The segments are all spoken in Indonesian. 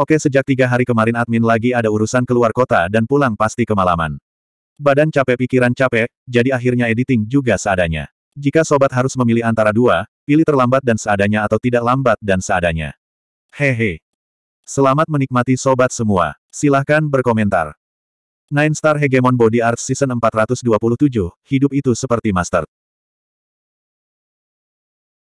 Oke sejak tiga hari kemarin admin lagi ada urusan keluar kota dan pulang pasti kemalaman. Badan capek pikiran capek, jadi akhirnya editing juga seadanya. Jika sobat harus memilih antara dua, pilih terlambat dan seadanya atau tidak lambat dan seadanya. Hehe. Selamat menikmati sobat semua. Silahkan berkomentar. Nine Star Hegemon Body Arts Season 427, Hidup Itu Seperti Master.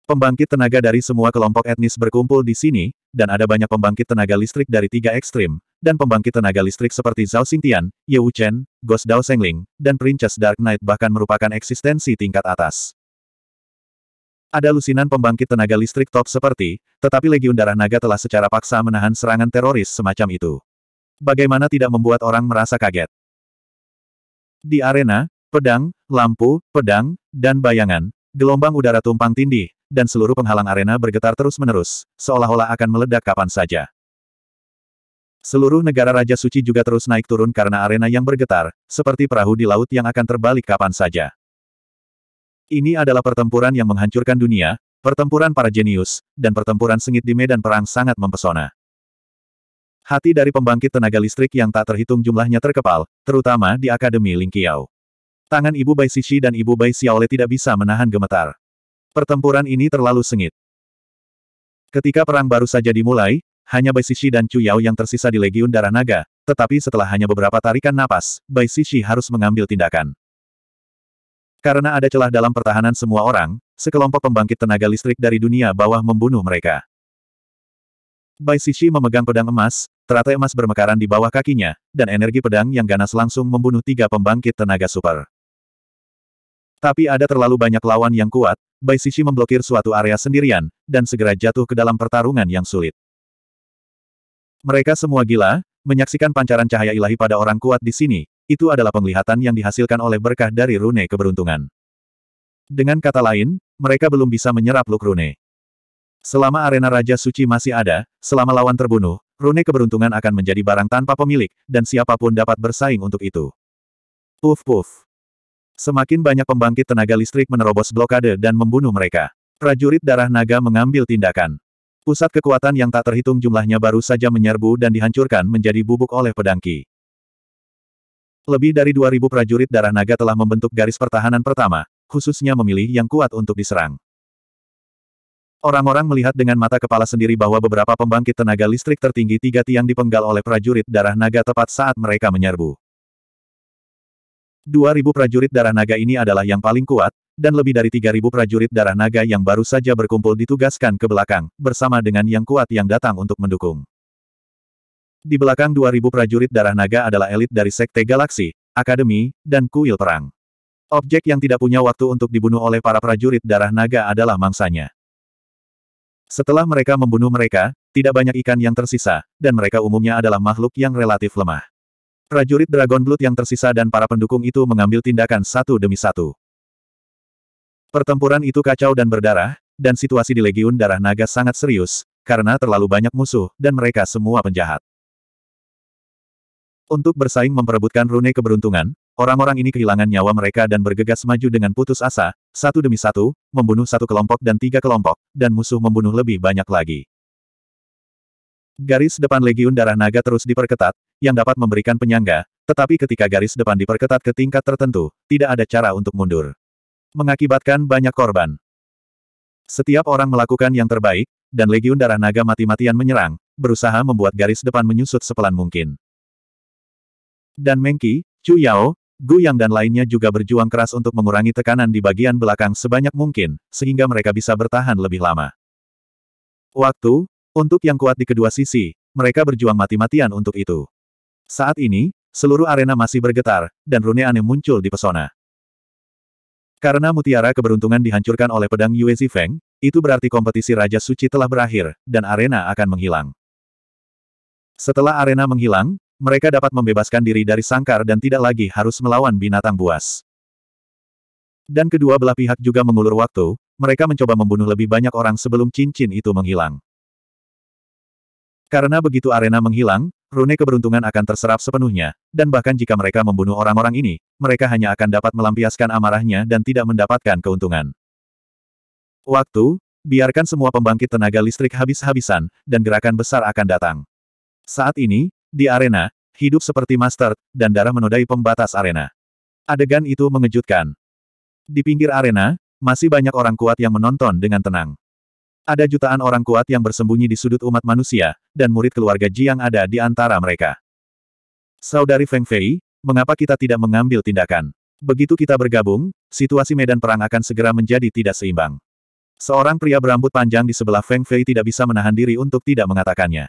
Pembangkit tenaga dari semua kelompok etnis berkumpul di sini, dan ada banyak pembangkit tenaga listrik dari tiga ekstrim, dan pembangkit tenaga listrik seperti Zhao Xingtian, Ye Wuchen, Ghost Dao Sengling, dan Princess Dark Knight bahkan merupakan eksistensi tingkat atas. Ada lusinan pembangkit tenaga listrik top seperti, tetapi Legiun Darah Naga telah secara paksa menahan serangan teroris semacam itu. Bagaimana tidak membuat orang merasa kaget? Di arena, pedang, lampu, pedang, dan bayangan, Gelombang udara tumpang tindih, dan seluruh penghalang arena bergetar terus-menerus, seolah-olah akan meledak kapan saja. Seluruh negara Raja Suci juga terus naik turun karena arena yang bergetar, seperti perahu di laut yang akan terbalik kapan saja. Ini adalah pertempuran yang menghancurkan dunia, pertempuran para jenius, dan pertempuran sengit di medan perang sangat mempesona. Hati dari pembangkit tenaga listrik yang tak terhitung jumlahnya terkepal, terutama di Akademi Lingqiao. Tangan Ibu Bai Sishi dan Ibu Bai Xiaole tidak bisa menahan gemetar. Pertempuran ini terlalu sengit. Ketika perang baru saja dimulai, hanya Bai Sishi dan Chu Yao yang tersisa di Legiun Darah Naga, tetapi setelah hanya beberapa tarikan napas, Bai Sishi harus mengambil tindakan. Karena ada celah dalam pertahanan semua orang, sekelompok pembangkit tenaga listrik dari dunia bawah membunuh mereka. Bai Sishi memegang pedang emas, teratai emas bermekaran di bawah kakinya, dan energi pedang yang ganas langsung membunuh tiga pembangkit tenaga super. Tapi ada terlalu banyak lawan yang kuat, Bai Sisi memblokir suatu area sendirian, dan segera jatuh ke dalam pertarungan yang sulit. Mereka semua gila, menyaksikan pancaran cahaya ilahi pada orang kuat di sini, itu adalah penglihatan yang dihasilkan oleh berkah dari rune keberuntungan. Dengan kata lain, mereka belum bisa menyerap luk rune. Selama arena Raja Suci masih ada, selama lawan terbunuh, rune keberuntungan akan menjadi barang tanpa pemilik, dan siapapun dapat bersaing untuk itu. Puf puf. Semakin banyak pembangkit tenaga listrik menerobos blokade dan membunuh mereka. Prajurit darah naga mengambil tindakan. Pusat kekuatan yang tak terhitung jumlahnya baru saja menyerbu dan dihancurkan menjadi bubuk oleh pedangki. Lebih dari 2.000 prajurit darah naga telah membentuk garis pertahanan pertama, khususnya memilih yang kuat untuk diserang. Orang-orang melihat dengan mata kepala sendiri bahwa beberapa pembangkit tenaga listrik tertinggi tiga tiang dipenggal oleh prajurit darah naga tepat saat mereka menyerbu. 2000 prajurit darah naga ini adalah yang paling kuat, dan lebih dari 3000 prajurit darah naga yang baru saja berkumpul ditugaskan ke belakang, bersama dengan yang kuat yang datang untuk mendukung. Di belakang 2000 prajurit darah naga adalah elit dari Sekte Galaksi, Akademi, dan Kuil Perang. Objek yang tidak punya waktu untuk dibunuh oleh para prajurit darah naga adalah mangsanya. Setelah mereka membunuh mereka, tidak banyak ikan yang tersisa, dan mereka umumnya adalah makhluk yang relatif lemah. Prajurit Dragon Blood yang tersisa dan para pendukung itu mengambil tindakan satu demi satu. Pertempuran itu kacau dan berdarah, dan situasi di Legiun Darah Naga sangat serius, karena terlalu banyak musuh, dan mereka semua penjahat. Untuk bersaing memperebutkan rune keberuntungan, orang-orang ini kehilangan nyawa mereka dan bergegas maju dengan putus asa, satu demi satu, membunuh satu kelompok dan tiga kelompok, dan musuh membunuh lebih banyak lagi. Garis depan Legiun Darah Naga terus diperketat, yang dapat memberikan penyangga, tetapi ketika garis depan diperketat ke tingkat tertentu, tidak ada cara untuk mundur. Mengakibatkan banyak korban. Setiap orang melakukan yang terbaik, dan Legiun Darah Naga mati-matian menyerang, berusaha membuat garis depan menyusut sepelan mungkin. Dan Mengki, Chu Yao, Gu Yang dan lainnya juga berjuang keras untuk mengurangi tekanan di bagian belakang sebanyak mungkin, sehingga mereka bisa bertahan lebih lama. Waktu, untuk yang kuat di kedua sisi, mereka berjuang mati-matian untuk itu. Saat ini, seluruh arena masih bergetar, dan rune aneh muncul di pesona. Karena mutiara keberuntungan dihancurkan oleh pedang Yue Zifeng, itu berarti kompetisi Raja Suci telah berakhir, dan arena akan menghilang. Setelah arena menghilang, mereka dapat membebaskan diri dari sangkar dan tidak lagi harus melawan binatang buas. Dan kedua belah pihak juga mengulur waktu, mereka mencoba membunuh lebih banyak orang sebelum cincin itu menghilang. Karena begitu arena menghilang, rune keberuntungan akan terserap sepenuhnya, dan bahkan jika mereka membunuh orang-orang ini, mereka hanya akan dapat melampiaskan amarahnya dan tidak mendapatkan keuntungan. Waktu, biarkan semua pembangkit tenaga listrik habis-habisan, dan gerakan besar akan datang. Saat ini, di arena, hidup seperti master, dan darah menodai pembatas arena. Adegan itu mengejutkan. Di pinggir arena, masih banyak orang kuat yang menonton dengan tenang. Ada jutaan orang kuat yang bersembunyi di sudut umat manusia, dan murid keluarga Jiang ada di antara mereka. Saudari Feng Fei, mengapa kita tidak mengambil tindakan? Begitu kita bergabung, situasi medan perang akan segera menjadi tidak seimbang. Seorang pria berambut panjang di sebelah Feng Fei tidak bisa menahan diri untuk tidak mengatakannya.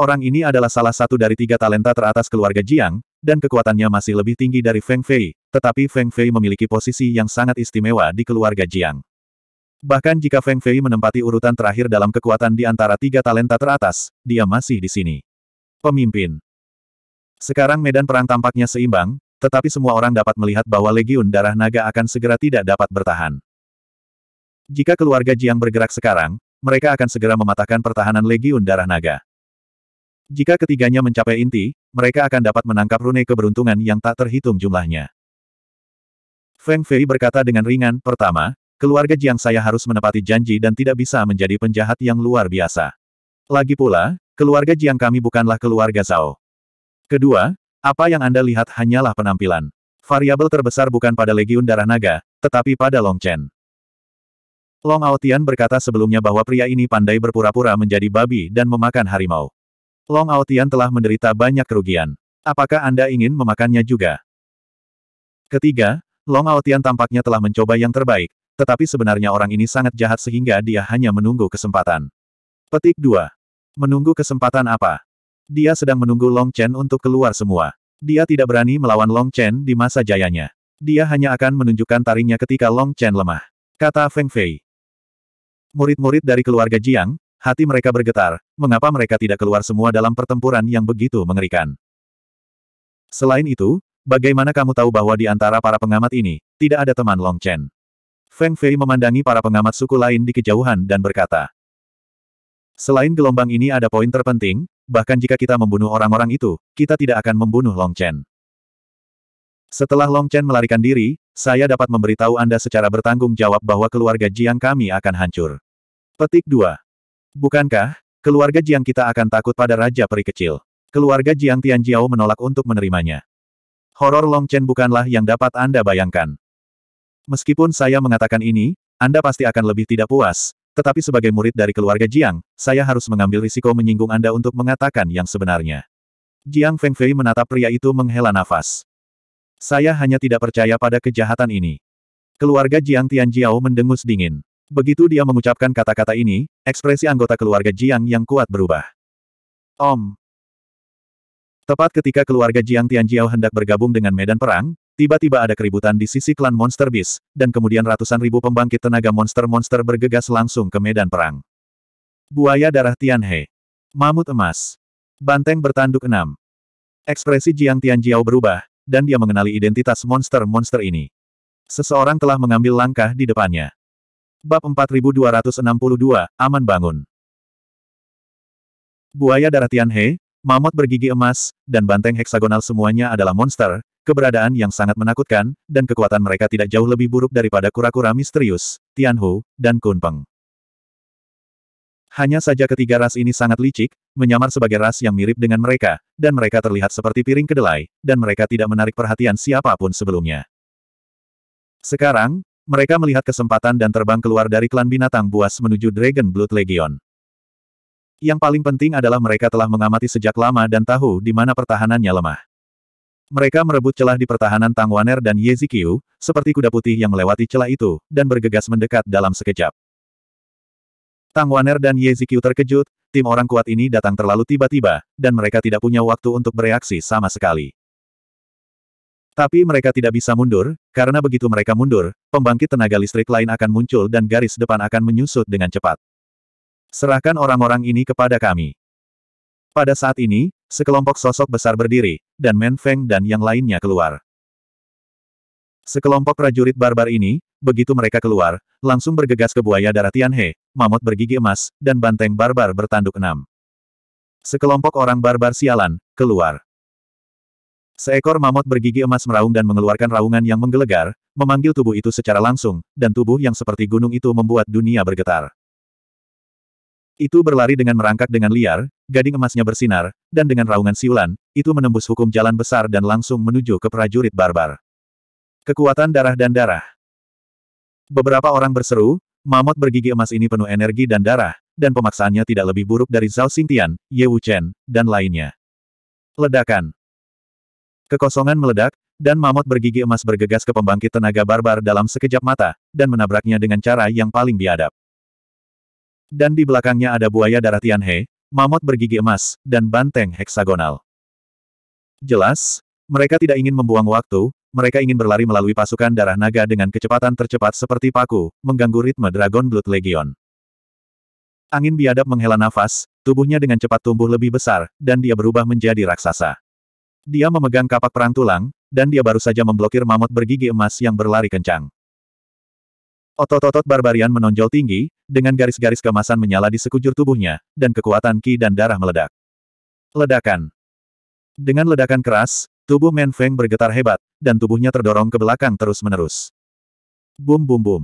Orang ini adalah salah satu dari tiga talenta teratas keluarga Jiang, dan kekuatannya masih lebih tinggi dari Feng Fei, tetapi Feng Fei memiliki posisi yang sangat istimewa di keluarga Jiang. Bahkan jika Feng Fei menempati urutan terakhir dalam kekuatan di antara tiga talenta teratas, dia masih di sini. Pemimpin. Sekarang medan perang tampaknya seimbang, tetapi semua orang dapat melihat bahwa Legiun Darah Naga akan segera tidak dapat bertahan. Jika keluarga Jiang bergerak sekarang, mereka akan segera mematahkan pertahanan Legiun Darah Naga. Jika ketiganya mencapai inti, mereka akan dapat menangkap rune keberuntungan yang tak terhitung jumlahnya. Feng Fei berkata dengan ringan, pertama, Keluarga Jiang saya harus menepati janji dan tidak bisa menjadi penjahat yang luar biasa. Lagi pula, keluarga Jiang kami bukanlah keluarga Zhao. Kedua, apa yang Anda lihat hanyalah penampilan. Variabel terbesar bukan pada Legiun Darah Naga, tetapi pada Long Chen. Long Aotian berkata sebelumnya bahwa pria ini pandai berpura-pura menjadi babi dan memakan harimau. Long Aotian telah menderita banyak kerugian. Apakah Anda ingin memakannya juga? Ketiga, Long Aotian tampaknya telah mencoba yang terbaik, tetapi sebenarnya orang ini sangat jahat sehingga dia hanya menunggu kesempatan. Petik 2. Menunggu kesempatan apa? Dia sedang menunggu Long Chen untuk keluar semua. Dia tidak berani melawan Long Chen di masa jayanya. Dia hanya akan menunjukkan taringnya ketika Long Chen lemah. Kata Feng Fei. Murid-murid dari keluarga Jiang, hati mereka bergetar, mengapa mereka tidak keluar semua dalam pertempuran yang begitu mengerikan. Selain itu, Bagaimana kamu tahu bahwa di antara para pengamat ini, tidak ada teman Long Chen? Feng Fei memandangi para pengamat suku lain di kejauhan dan berkata. Selain gelombang ini ada poin terpenting, bahkan jika kita membunuh orang-orang itu, kita tidak akan membunuh Long Chen. Setelah Long Chen melarikan diri, saya dapat memberitahu Anda secara bertanggung jawab bahwa keluarga Jiang kami akan hancur. Petik 2. Bukankah, keluarga Jiang kita akan takut pada Raja Peri Kecil. Keluarga Jiang Tianjiao menolak untuk menerimanya. Horor Long Chen bukanlah yang dapat Anda bayangkan. Meskipun saya mengatakan ini, Anda pasti akan lebih tidak puas, tetapi sebagai murid dari keluarga Jiang, saya harus mengambil risiko menyinggung Anda untuk mengatakan yang sebenarnya. Jiang Fengfei menatap pria itu menghela nafas. Saya hanya tidak percaya pada kejahatan ini. Keluarga Jiang Tianjiao mendengus dingin. Begitu dia mengucapkan kata-kata ini, ekspresi anggota keluarga Jiang yang kuat berubah. Om. Tepat ketika keluarga Jiang Tianjiao hendak bergabung dengan medan perang, Tiba-tiba ada keributan di sisi klan Monster Beast, dan kemudian ratusan ribu pembangkit tenaga monster-monster bergegas langsung ke medan perang. Buaya darah Tianhe. Mamut emas. Banteng bertanduk enam. Ekspresi Jiang Tianjiao berubah, dan dia mengenali identitas monster-monster ini. Seseorang telah mengambil langkah di depannya. Bab 4262, Aman Bangun. Buaya darah Tianhe, mamut bergigi emas, dan banteng heksagonal semuanya adalah monster, Keberadaan yang sangat menakutkan, dan kekuatan mereka tidak jauh lebih buruk daripada kura-kura misterius, Tianhu, dan Kunpeng. Hanya saja ketiga ras ini sangat licik, menyamar sebagai ras yang mirip dengan mereka, dan mereka terlihat seperti piring kedelai, dan mereka tidak menarik perhatian siapapun sebelumnya. Sekarang, mereka melihat kesempatan dan terbang keluar dari klan binatang buas menuju Dragon Blood Legion. Yang paling penting adalah mereka telah mengamati sejak lama dan tahu di mana pertahanannya lemah. Mereka merebut celah di pertahanan Tang Waner dan Ye Zikiu, seperti kuda putih yang melewati celah itu, dan bergegas mendekat dalam sekejap. Tang Waner dan Ye Zikiu terkejut, tim orang kuat ini datang terlalu tiba-tiba, dan mereka tidak punya waktu untuk bereaksi sama sekali. Tapi mereka tidak bisa mundur, karena begitu mereka mundur, pembangkit tenaga listrik lain akan muncul dan garis depan akan menyusut dengan cepat. Serahkan orang-orang ini kepada kami. Pada saat ini, sekelompok sosok besar berdiri, dan Men Feng dan yang lainnya keluar. Sekelompok prajurit barbar ini, begitu mereka keluar, langsung bergegas ke buaya darah Tianhe, mamut bergigi emas, dan banteng barbar bertanduk enam. Sekelompok orang barbar sialan, keluar. Seekor mamut bergigi emas meraung dan mengeluarkan raungan yang menggelegar, memanggil tubuh itu secara langsung, dan tubuh yang seperti gunung itu membuat dunia bergetar. Itu berlari dengan merangkak dengan liar, gading emasnya bersinar, dan dengan raungan siulan, itu menembus hukum jalan besar dan langsung menuju ke prajurit barbar. Kekuatan darah dan darah. Beberapa orang berseru, mamut bergigi emas ini penuh energi dan darah, dan pemaksaannya tidak lebih buruk dari Zhao Xingtian, Ye Wu Chen, dan lainnya. Ledakan. Kekosongan meledak, dan mamut bergigi emas bergegas ke pembangkit tenaga barbar dalam sekejap mata, dan menabraknya dengan cara yang paling biadab dan di belakangnya ada buaya darah Tianhe, mamot bergigi emas, dan banteng heksagonal. Jelas, mereka tidak ingin membuang waktu, mereka ingin berlari melalui pasukan darah naga dengan kecepatan tercepat seperti paku, mengganggu ritme Dragon Blood Legion. Angin biadab menghela nafas, tubuhnya dengan cepat tumbuh lebih besar, dan dia berubah menjadi raksasa. Dia memegang kapak perang tulang, dan dia baru saja memblokir mamot bergigi emas yang berlari kencang. Otot-otot barbarian menonjol tinggi, dengan garis-garis kemasan menyala di sekujur tubuhnya, dan kekuatan ki dan darah meledak. Ledakan. Dengan ledakan keras, tubuh Men Feng bergetar hebat, dan tubuhnya terdorong ke belakang terus-menerus. Bum bum bum.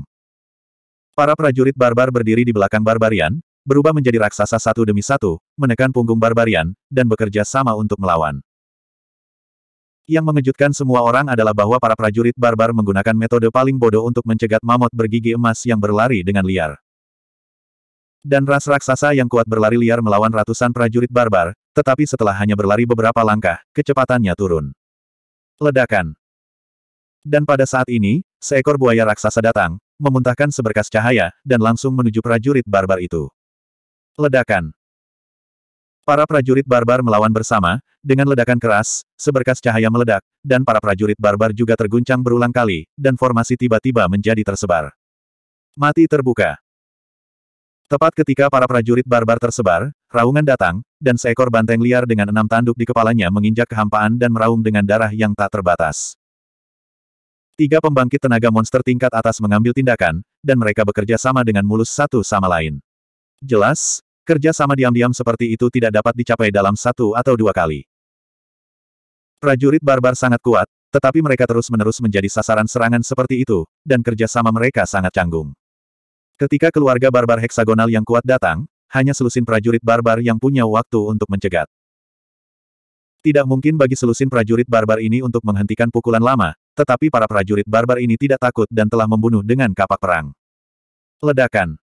Para prajurit barbar berdiri di belakang barbarian, berubah menjadi raksasa satu demi satu, menekan punggung barbarian, dan bekerja sama untuk melawan. Yang mengejutkan semua orang adalah bahwa para prajurit barbar menggunakan metode paling bodoh untuk mencegat mamut bergigi emas yang berlari dengan liar. Dan ras raksasa yang kuat berlari liar melawan ratusan prajurit barbar, tetapi setelah hanya berlari beberapa langkah, kecepatannya turun. Ledakan. Dan pada saat ini, seekor buaya raksasa datang, memuntahkan seberkas cahaya, dan langsung menuju prajurit barbar itu. Ledakan. Para prajurit barbar melawan bersama, dengan ledakan keras, seberkas cahaya meledak, dan para prajurit barbar juga terguncang berulang kali, dan formasi tiba-tiba menjadi tersebar. Mati terbuka. Tepat ketika para prajurit barbar tersebar, raungan datang, dan seekor banteng liar dengan enam tanduk di kepalanya menginjak kehampaan dan meraung dengan darah yang tak terbatas. Tiga pembangkit tenaga monster tingkat atas mengambil tindakan, dan mereka bekerja sama dengan mulus satu sama lain. Jelas, Kerja sama diam-diam seperti itu tidak dapat dicapai dalam satu atau dua kali. Prajurit barbar sangat kuat, tetapi mereka terus-menerus menjadi sasaran serangan seperti itu, dan kerja sama mereka sangat canggung. Ketika keluarga barbar heksagonal yang kuat datang, hanya selusin prajurit barbar yang punya waktu untuk mencegat. Tidak mungkin bagi selusin prajurit barbar ini untuk menghentikan pukulan lama, tetapi para prajurit barbar ini tidak takut dan telah membunuh dengan kapak perang. Ledakan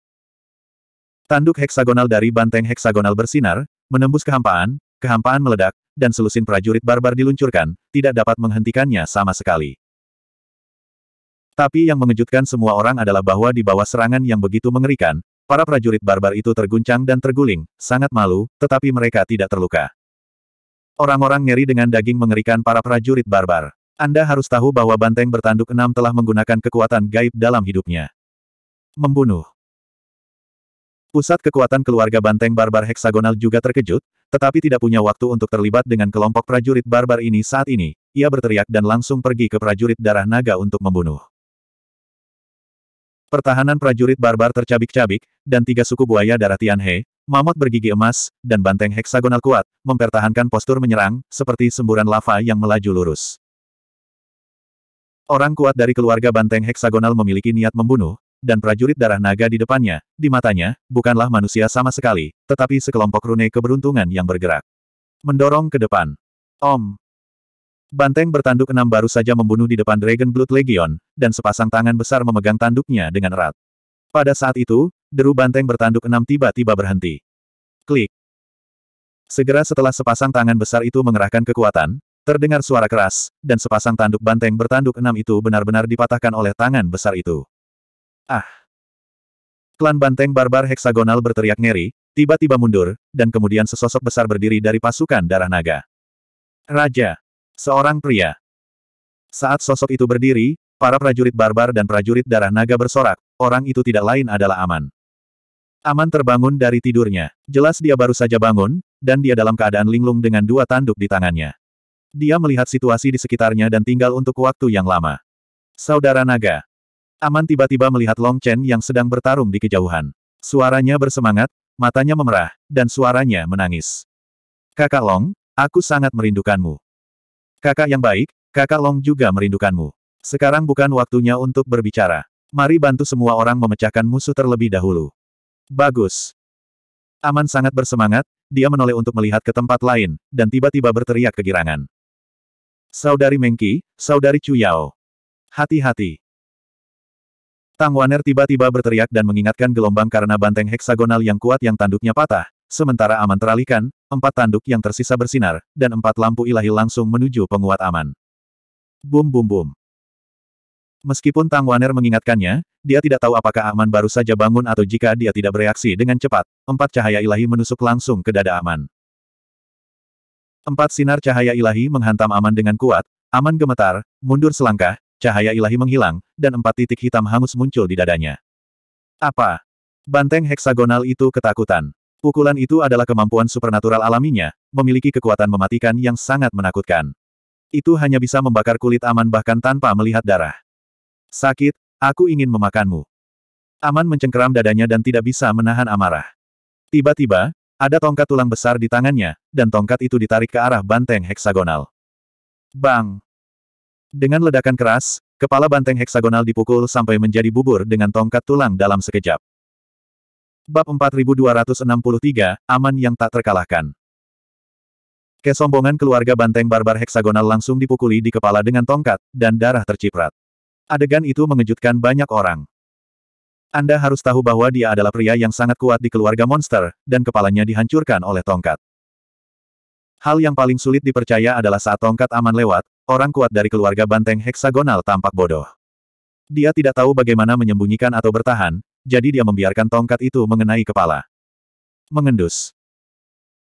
Tanduk heksagonal dari banteng heksagonal bersinar, menembus kehampaan, kehampaan meledak, dan selusin prajurit barbar diluncurkan, tidak dapat menghentikannya sama sekali. Tapi yang mengejutkan semua orang adalah bahwa di bawah serangan yang begitu mengerikan, para prajurit barbar itu terguncang dan terguling, sangat malu, tetapi mereka tidak terluka. Orang-orang ngeri dengan daging mengerikan para prajurit barbar. Anda harus tahu bahwa banteng bertanduk enam telah menggunakan kekuatan gaib dalam hidupnya. Membunuh. Pusat kekuatan keluarga banteng barbar heksagonal juga terkejut, tetapi tidak punya waktu untuk terlibat dengan kelompok prajurit barbar ini saat ini, ia berteriak dan langsung pergi ke prajurit darah naga untuk membunuh. Pertahanan prajurit barbar tercabik-cabik, dan tiga suku buaya darah Tianhe, mamut bergigi emas, dan banteng heksagonal kuat, mempertahankan postur menyerang, seperti semburan lava yang melaju lurus. Orang kuat dari keluarga banteng heksagonal memiliki niat membunuh, dan prajurit darah naga di depannya, di matanya, bukanlah manusia sama sekali, tetapi sekelompok rune keberuntungan yang bergerak. Mendorong ke depan. Om. Banteng bertanduk enam baru saja membunuh di depan Dragon Blood Legion, dan sepasang tangan besar memegang tanduknya dengan erat. Pada saat itu, deru banteng bertanduk enam tiba-tiba berhenti. Klik. Segera setelah sepasang tangan besar itu mengerahkan kekuatan, terdengar suara keras, dan sepasang tanduk banteng bertanduk enam itu benar-benar dipatahkan oleh tangan besar itu. Ah! Klan banteng barbar heksagonal berteriak ngeri, tiba-tiba mundur, dan kemudian sesosok besar berdiri dari pasukan darah naga. Raja! Seorang pria. Saat sosok itu berdiri, para prajurit barbar dan prajurit darah naga bersorak, orang itu tidak lain adalah Aman. Aman terbangun dari tidurnya. Jelas dia baru saja bangun, dan dia dalam keadaan linglung dengan dua tanduk di tangannya. Dia melihat situasi di sekitarnya dan tinggal untuk waktu yang lama. Saudara Naga, Aman tiba-tiba melihat Long Chen yang sedang bertarung di kejauhan. Suaranya bersemangat, matanya memerah, dan suaranya menangis. Kakak Long, aku sangat merindukanmu. Kakak yang baik, kakak Long juga merindukanmu. Sekarang bukan waktunya untuk berbicara. Mari bantu semua orang memecahkan musuh terlebih dahulu. Bagus. Aman sangat bersemangat, dia menoleh untuk melihat ke tempat lain, dan tiba-tiba berteriak kegirangan. Saudari Mengki, Saudari Chu Yao. Hati-hati. Tang Waner tiba-tiba berteriak dan mengingatkan gelombang karena banteng heksagonal yang kuat yang tanduknya patah, sementara aman teralihkan, empat tanduk yang tersisa bersinar, dan empat lampu ilahi langsung menuju penguat aman. Bum bum bum. Meskipun Tang Waner mengingatkannya, dia tidak tahu apakah Aman baru saja bangun atau jika dia tidak bereaksi dengan cepat, empat cahaya ilahi menusuk langsung ke dada Aman. Empat sinar cahaya ilahi menghantam Aman dengan kuat, Aman gemetar, mundur selangkah, cahaya ilahi menghilang, dan empat titik hitam hangus muncul di dadanya. Apa? Banteng heksagonal itu ketakutan. Pukulan itu adalah kemampuan supernatural alaminya, memiliki kekuatan mematikan yang sangat menakutkan. Itu hanya bisa membakar kulit Aman bahkan tanpa melihat darah. Sakit, aku ingin memakanmu. Aman mencengkeram dadanya dan tidak bisa menahan amarah. Tiba-tiba, ada tongkat tulang besar di tangannya, dan tongkat itu ditarik ke arah banteng heksagonal. Bang! Dengan ledakan keras, kepala banteng heksagonal dipukul sampai menjadi bubur dengan tongkat tulang dalam sekejap. Bab 4263, Aman yang tak terkalahkan. Kesombongan keluarga banteng barbar heksagonal langsung dipukuli di kepala dengan tongkat, dan darah terciprat. Adegan itu mengejutkan banyak orang. Anda harus tahu bahwa dia adalah pria yang sangat kuat di keluarga monster, dan kepalanya dihancurkan oleh tongkat. Hal yang paling sulit dipercaya adalah saat tongkat aman lewat, Orang kuat dari keluarga banteng heksagonal tampak bodoh. Dia tidak tahu bagaimana menyembunyikan atau bertahan, jadi dia membiarkan tongkat itu mengenai kepala. Mengendus.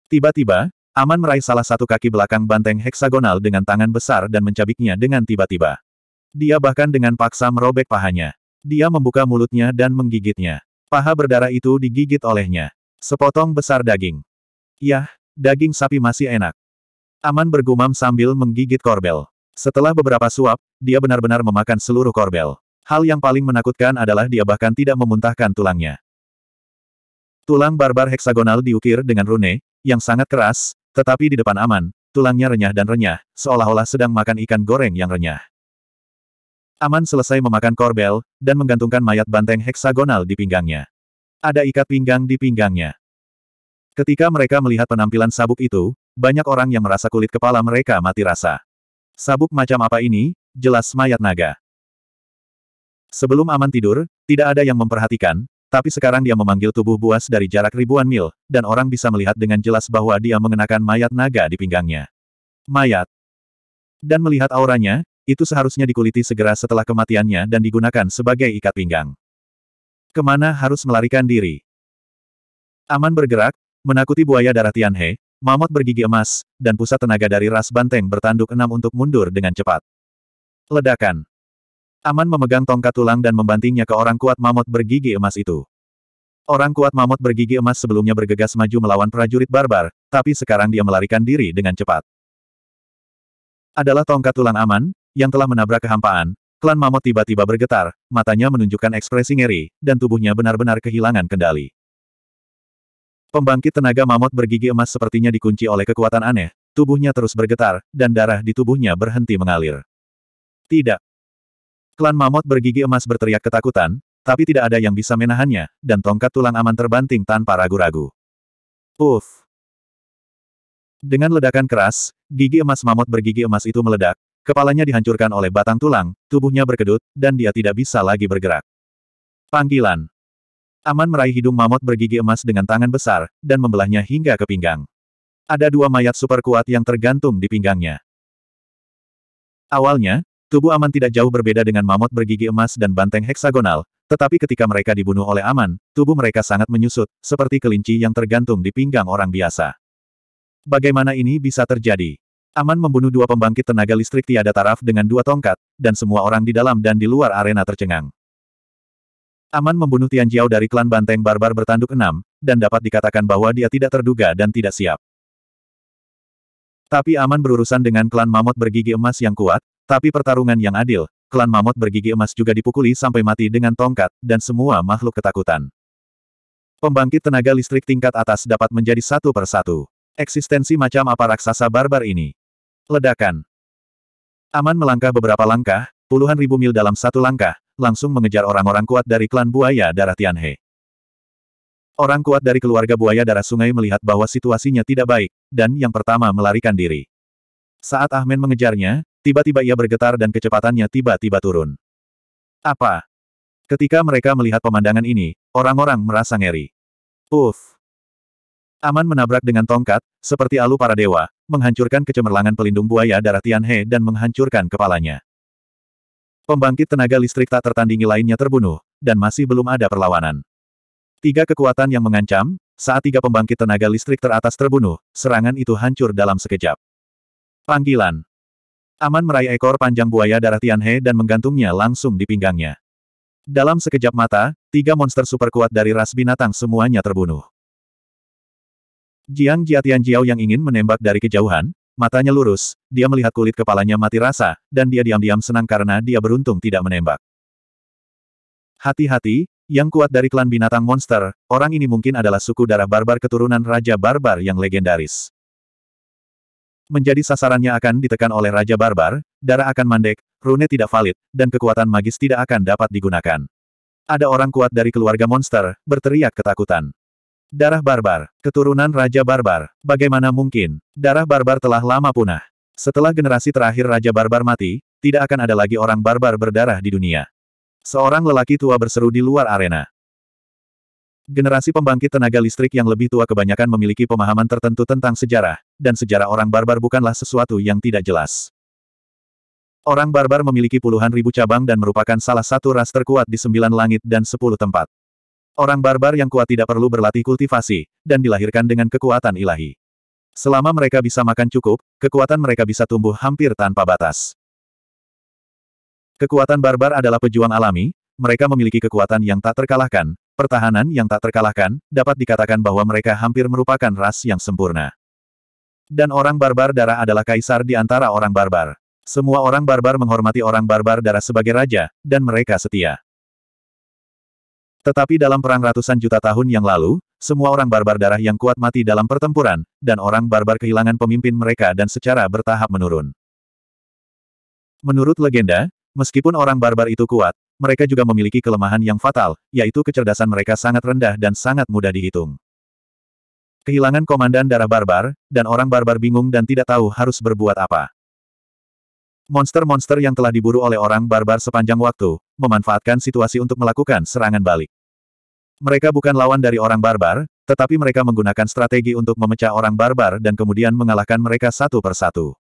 Tiba-tiba, Aman meraih salah satu kaki belakang banteng heksagonal dengan tangan besar dan mencabiknya dengan tiba-tiba. Dia bahkan dengan paksa merobek pahanya. Dia membuka mulutnya dan menggigitnya. Paha berdarah itu digigit olehnya. Sepotong besar daging. Yah, daging sapi masih enak. Aman bergumam sambil menggigit korbel. Setelah beberapa suap, dia benar-benar memakan seluruh korbel. Hal yang paling menakutkan adalah dia bahkan tidak memuntahkan tulangnya. Tulang barbar heksagonal diukir dengan rune, yang sangat keras, tetapi di depan aman, tulangnya renyah dan renyah, seolah-olah sedang makan ikan goreng yang renyah. Aman selesai memakan korbel, dan menggantungkan mayat banteng heksagonal di pinggangnya. Ada ikat pinggang di pinggangnya. Ketika mereka melihat penampilan sabuk itu, banyak orang yang merasa kulit kepala mereka mati rasa. Sabuk macam apa ini, jelas mayat naga. Sebelum aman tidur, tidak ada yang memperhatikan, tapi sekarang dia memanggil tubuh buas dari jarak ribuan mil, dan orang bisa melihat dengan jelas bahwa dia mengenakan mayat naga di pinggangnya. Mayat. Dan melihat auranya, itu seharusnya dikuliti segera setelah kematiannya dan digunakan sebagai ikat pinggang. Kemana harus melarikan diri? Aman bergerak, menakuti buaya darah Tianhe, mamut bergigi emas, dan pusat tenaga dari ras banteng bertanduk enam untuk mundur dengan cepat. Ledakan. Aman memegang tongkat tulang dan membantingnya ke orang kuat mamut bergigi emas itu. Orang kuat mamut bergigi emas sebelumnya bergegas maju melawan prajurit barbar, tapi sekarang dia melarikan diri dengan cepat. Adalah tongkat tulang aman, yang telah menabrak kehampaan, klan mamut tiba-tiba bergetar, matanya menunjukkan ekspresi ngeri, dan tubuhnya benar-benar kehilangan kendali. Pembangkit tenaga mamot bergigi emas sepertinya dikunci oleh kekuatan aneh, tubuhnya terus bergetar, dan darah di tubuhnya berhenti mengalir. Tidak. Klan mamot bergigi emas berteriak ketakutan, tapi tidak ada yang bisa menahannya, dan tongkat tulang aman terbanting tanpa ragu-ragu. Uff. Dengan ledakan keras, gigi emas mamot bergigi emas itu meledak, kepalanya dihancurkan oleh batang tulang, tubuhnya berkedut, dan dia tidak bisa lagi bergerak. Panggilan. Aman meraih hidung mamut bergigi emas dengan tangan besar, dan membelahnya hingga ke pinggang. Ada dua mayat super kuat yang tergantung di pinggangnya. Awalnya, tubuh Aman tidak jauh berbeda dengan mamut bergigi emas dan banteng heksagonal, tetapi ketika mereka dibunuh oleh Aman, tubuh mereka sangat menyusut, seperti kelinci yang tergantung di pinggang orang biasa. Bagaimana ini bisa terjadi? Aman membunuh dua pembangkit tenaga listrik tiada taraf dengan dua tongkat, dan semua orang di dalam dan di luar arena tercengang. Aman membunuh Tian Jiao dari klan Banteng Barbar bertanduk enam, dan dapat dikatakan bahwa dia tidak terduga dan tidak siap. Tapi Aman berurusan dengan klan Mamot bergigi emas yang kuat, tapi pertarungan yang adil, klan Mamot bergigi emas juga dipukuli sampai mati dengan tongkat, dan semua makhluk ketakutan. Pembangkit tenaga listrik tingkat atas dapat menjadi satu persatu. Eksistensi macam apa raksasa barbar ini? Ledakan. Aman melangkah beberapa langkah, puluhan ribu mil dalam satu langkah, langsung mengejar orang-orang kuat dari klan buaya darah Tianhe. Orang kuat dari keluarga buaya darah sungai melihat bahwa situasinya tidak baik, dan yang pertama melarikan diri. Saat Ahmen mengejarnya, tiba-tiba ia bergetar dan kecepatannya tiba-tiba turun. Apa? Ketika mereka melihat pemandangan ini, orang-orang merasa ngeri. Uff! Aman menabrak dengan tongkat, seperti alu para dewa, menghancurkan kecemerlangan pelindung buaya darah Tianhe dan menghancurkan kepalanya. Pembangkit tenaga listrik tak tertandingi lainnya terbunuh, dan masih belum ada perlawanan. Tiga kekuatan yang mengancam, saat tiga pembangkit tenaga listrik teratas terbunuh, serangan itu hancur dalam sekejap. Panggilan. Aman meraih ekor panjang buaya darah Tianhe dan menggantungnya langsung di pinggangnya. Dalam sekejap mata, tiga monster super kuat dari ras binatang semuanya terbunuh. Jiang Jiatian Jiao yang ingin menembak dari kejauhan, Matanya lurus, dia melihat kulit kepalanya mati rasa, dan dia diam-diam senang karena dia beruntung tidak menembak. Hati-hati, yang kuat dari klan binatang monster, orang ini mungkin adalah suku darah barbar keturunan Raja Barbar yang legendaris. Menjadi sasarannya akan ditekan oleh Raja Barbar, darah akan mandek, rune tidak valid, dan kekuatan magis tidak akan dapat digunakan. Ada orang kuat dari keluarga monster, berteriak ketakutan. Darah barbar, keturunan Raja Barbar, bagaimana mungkin, darah barbar telah lama punah. Setelah generasi terakhir Raja Barbar mati, tidak akan ada lagi orang barbar berdarah di dunia. Seorang lelaki tua berseru di luar arena. Generasi pembangkit tenaga listrik yang lebih tua kebanyakan memiliki pemahaman tertentu tentang sejarah, dan sejarah orang barbar bukanlah sesuatu yang tidak jelas. Orang barbar memiliki puluhan ribu cabang dan merupakan salah satu ras terkuat di sembilan langit dan sepuluh tempat. Orang barbar yang kuat tidak perlu berlatih kultivasi, dan dilahirkan dengan kekuatan ilahi. Selama mereka bisa makan cukup, kekuatan mereka bisa tumbuh hampir tanpa batas. Kekuatan barbar adalah pejuang alami, mereka memiliki kekuatan yang tak terkalahkan, pertahanan yang tak terkalahkan, dapat dikatakan bahwa mereka hampir merupakan ras yang sempurna. Dan orang barbar darah adalah kaisar di antara orang barbar. Semua orang barbar menghormati orang barbar darah sebagai raja, dan mereka setia. Tetapi dalam perang ratusan juta tahun yang lalu, semua orang barbar darah yang kuat mati dalam pertempuran, dan orang barbar kehilangan pemimpin mereka dan secara bertahap menurun. Menurut legenda, meskipun orang barbar itu kuat, mereka juga memiliki kelemahan yang fatal, yaitu kecerdasan mereka sangat rendah dan sangat mudah dihitung. Kehilangan komandan darah barbar, dan orang barbar bingung dan tidak tahu harus berbuat apa. Monster-monster yang telah diburu oleh orang barbar sepanjang waktu, memanfaatkan situasi untuk melakukan serangan balik. Mereka bukan lawan dari orang barbar, tetapi mereka menggunakan strategi untuk memecah orang barbar dan kemudian mengalahkan mereka satu persatu.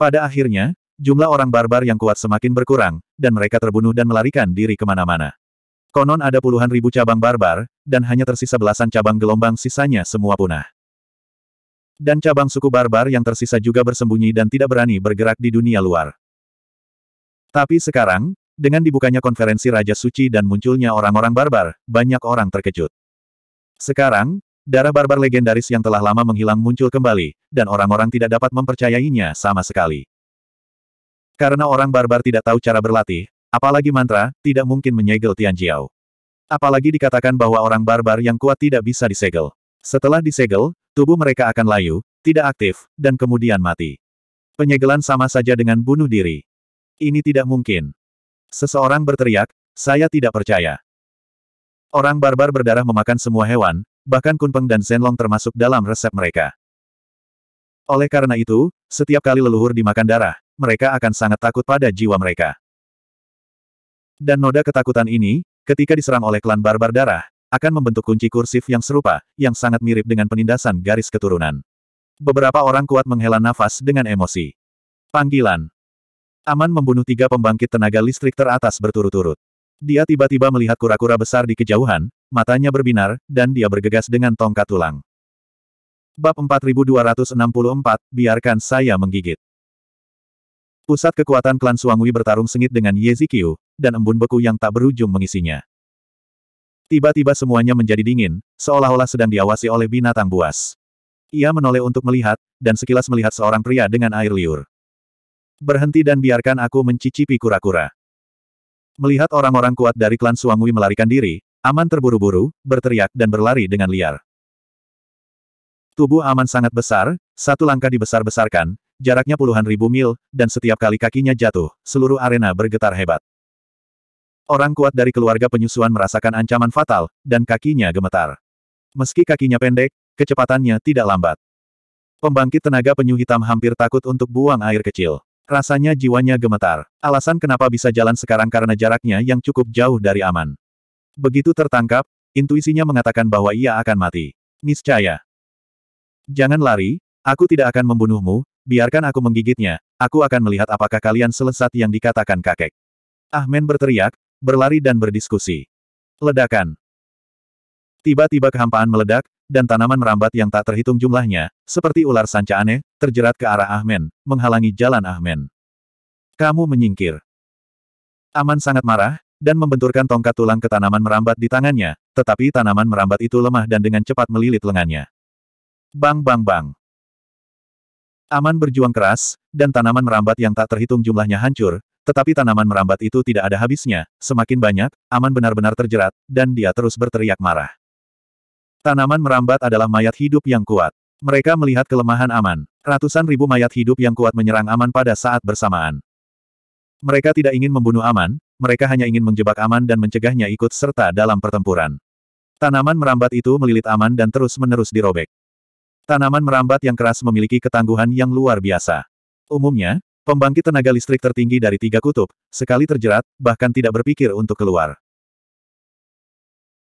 Pada akhirnya, jumlah orang barbar yang kuat semakin berkurang, dan mereka terbunuh dan melarikan diri kemana-mana. Konon ada puluhan ribu cabang barbar, dan hanya tersisa belasan cabang gelombang sisanya semua punah. Dan cabang suku barbar yang tersisa juga bersembunyi dan tidak berani bergerak di dunia luar. Tapi sekarang, dengan dibukanya konferensi Raja Suci dan munculnya orang-orang barbar, banyak orang terkejut. Sekarang, darah barbar legendaris yang telah lama menghilang muncul kembali, dan orang-orang tidak dapat mempercayainya sama sekali. Karena orang barbar tidak tahu cara berlatih, apalagi mantra, tidak mungkin menyegel Tianjiao. Apalagi dikatakan bahwa orang barbar yang kuat tidak bisa disegel. Setelah disegel, Tubuh mereka akan layu, tidak aktif, dan kemudian mati. Penyegelan sama saja dengan bunuh diri. Ini tidak mungkin. Seseorang berteriak, saya tidak percaya. Orang barbar berdarah memakan semua hewan, bahkan Kunpeng dan Zenlong termasuk dalam resep mereka. Oleh karena itu, setiap kali leluhur dimakan darah, mereka akan sangat takut pada jiwa mereka. Dan noda ketakutan ini, ketika diserang oleh klan barbar darah, akan membentuk kunci kursif yang serupa, yang sangat mirip dengan penindasan garis keturunan. Beberapa orang kuat menghela nafas dengan emosi. Panggilan. Aman membunuh tiga pembangkit tenaga listrik teratas berturut-turut. Dia tiba-tiba melihat kura-kura besar di kejauhan, matanya berbinar, dan dia bergegas dengan tongkat tulang. Bab 4264, biarkan saya menggigit. Pusat kekuatan klan Suangui bertarung sengit dengan Ye dan embun beku yang tak berujung mengisinya. Tiba-tiba semuanya menjadi dingin, seolah-olah sedang diawasi oleh binatang buas. Ia menoleh untuk melihat, dan sekilas melihat seorang pria dengan air liur. Berhenti dan biarkan aku mencicipi kura-kura. Melihat orang-orang kuat dari klan Suangui melarikan diri, Aman terburu-buru, berteriak dan berlari dengan liar. Tubuh Aman sangat besar, satu langkah dibesar-besarkan, jaraknya puluhan ribu mil, dan setiap kali kakinya jatuh, seluruh arena bergetar hebat. Orang kuat dari keluarga penyusuan merasakan ancaman fatal, dan kakinya gemetar. Meski kakinya pendek, kecepatannya tidak lambat. Pembangkit tenaga penyu hitam hampir takut untuk buang air kecil. Rasanya jiwanya gemetar. Alasan kenapa bisa jalan sekarang karena jaraknya yang cukup jauh dari aman. Begitu tertangkap, intuisinya mengatakan bahwa ia akan mati. Niscaya. Jangan lari, aku tidak akan membunuhmu, biarkan aku menggigitnya, aku akan melihat apakah kalian selesat yang dikatakan kakek. Ahmen berteriak, berlari dan berdiskusi. Ledakan. Tiba-tiba kehampaan meledak, dan tanaman merambat yang tak terhitung jumlahnya, seperti ular sanca aneh, terjerat ke arah Ahmen, menghalangi jalan Ahmen. Kamu menyingkir. Aman sangat marah, dan membenturkan tongkat tulang ke tanaman merambat di tangannya, tetapi tanaman merambat itu lemah dan dengan cepat melilit lengannya. Bang bang bang. Aman berjuang keras, dan tanaman merambat yang tak terhitung jumlahnya hancur, tetapi tanaman merambat itu tidak ada habisnya, semakin banyak, Aman benar-benar terjerat, dan dia terus berteriak marah. Tanaman merambat adalah mayat hidup yang kuat. Mereka melihat kelemahan Aman. Ratusan ribu mayat hidup yang kuat menyerang Aman pada saat bersamaan. Mereka tidak ingin membunuh Aman, mereka hanya ingin menjebak Aman dan mencegahnya ikut serta dalam pertempuran. Tanaman merambat itu melilit Aman dan terus-menerus dirobek. Tanaman merambat yang keras memiliki ketangguhan yang luar biasa. Umumnya, Pembangkit tenaga listrik tertinggi dari tiga kutub, sekali terjerat, bahkan tidak berpikir untuk keluar.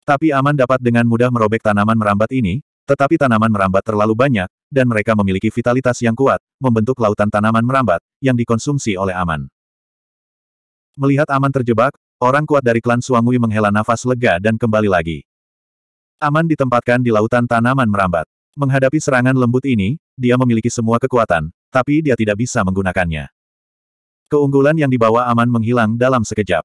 Tapi Aman dapat dengan mudah merobek tanaman merambat ini, tetapi tanaman merambat terlalu banyak, dan mereka memiliki vitalitas yang kuat, membentuk lautan tanaman merambat, yang dikonsumsi oleh Aman. Melihat Aman terjebak, orang kuat dari klan Suangui menghela nafas lega dan kembali lagi. Aman ditempatkan di lautan tanaman merambat. Menghadapi serangan lembut ini, dia memiliki semua kekuatan, tapi dia tidak bisa menggunakannya. Keunggulan yang dibawa aman menghilang dalam sekejap.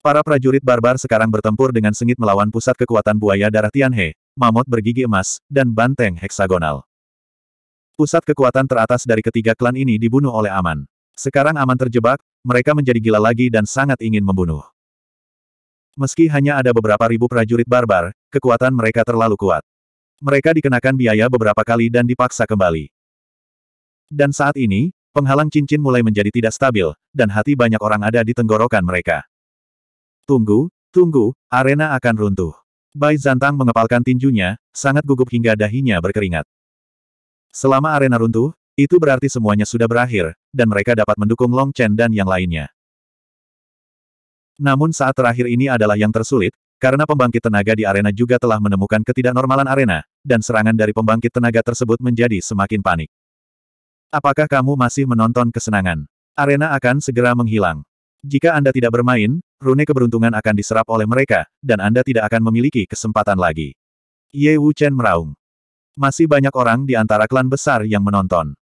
Para prajurit barbar sekarang bertempur dengan sengit melawan pusat kekuatan buaya darah Tianhe, mamut bergigi emas, dan banteng heksagonal. Pusat kekuatan teratas dari ketiga klan ini dibunuh oleh Aman. Sekarang Aman terjebak, mereka menjadi gila lagi dan sangat ingin membunuh. Meski hanya ada beberapa ribu prajurit barbar, kekuatan mereka terlalu kuat. Mereka dikenakan biaya beberapa kali dan dipaksa kembali. Dan saat ini, penghalang cincin mulai menjadi tidak stabil, dan hati banyak orang ada di tenggorokan mereka. Tunggu, tunggu, arena akan runtuh. Bai Zantang mengepalkan tinjunya, sangat gugup hingga dahinya berkeringat. Selama arena runtuh, itu berarti semuanya sudah berakhir, dan mereka dapat mendukung Long Chen dan yang lainnya. Namun saat terakhir ini adalah yang tersulit, karena pembangkit tenaga di arena juga telah menemukan ketidaknormalan arena, dan serangan dari pembangkit tenaga tersebut menjadi semakin panik. Apakah kamu masih menonton kesenangan? Arena akan segera menghilang. Jika Anda tidak bermain, rune keberuntungan akan diserap oleh mereka, dan Anda tidak akan memiliki kesempatan lagi. Ye Wu Chen meraung. Masih banyak orang di antara klan besar yang menonton.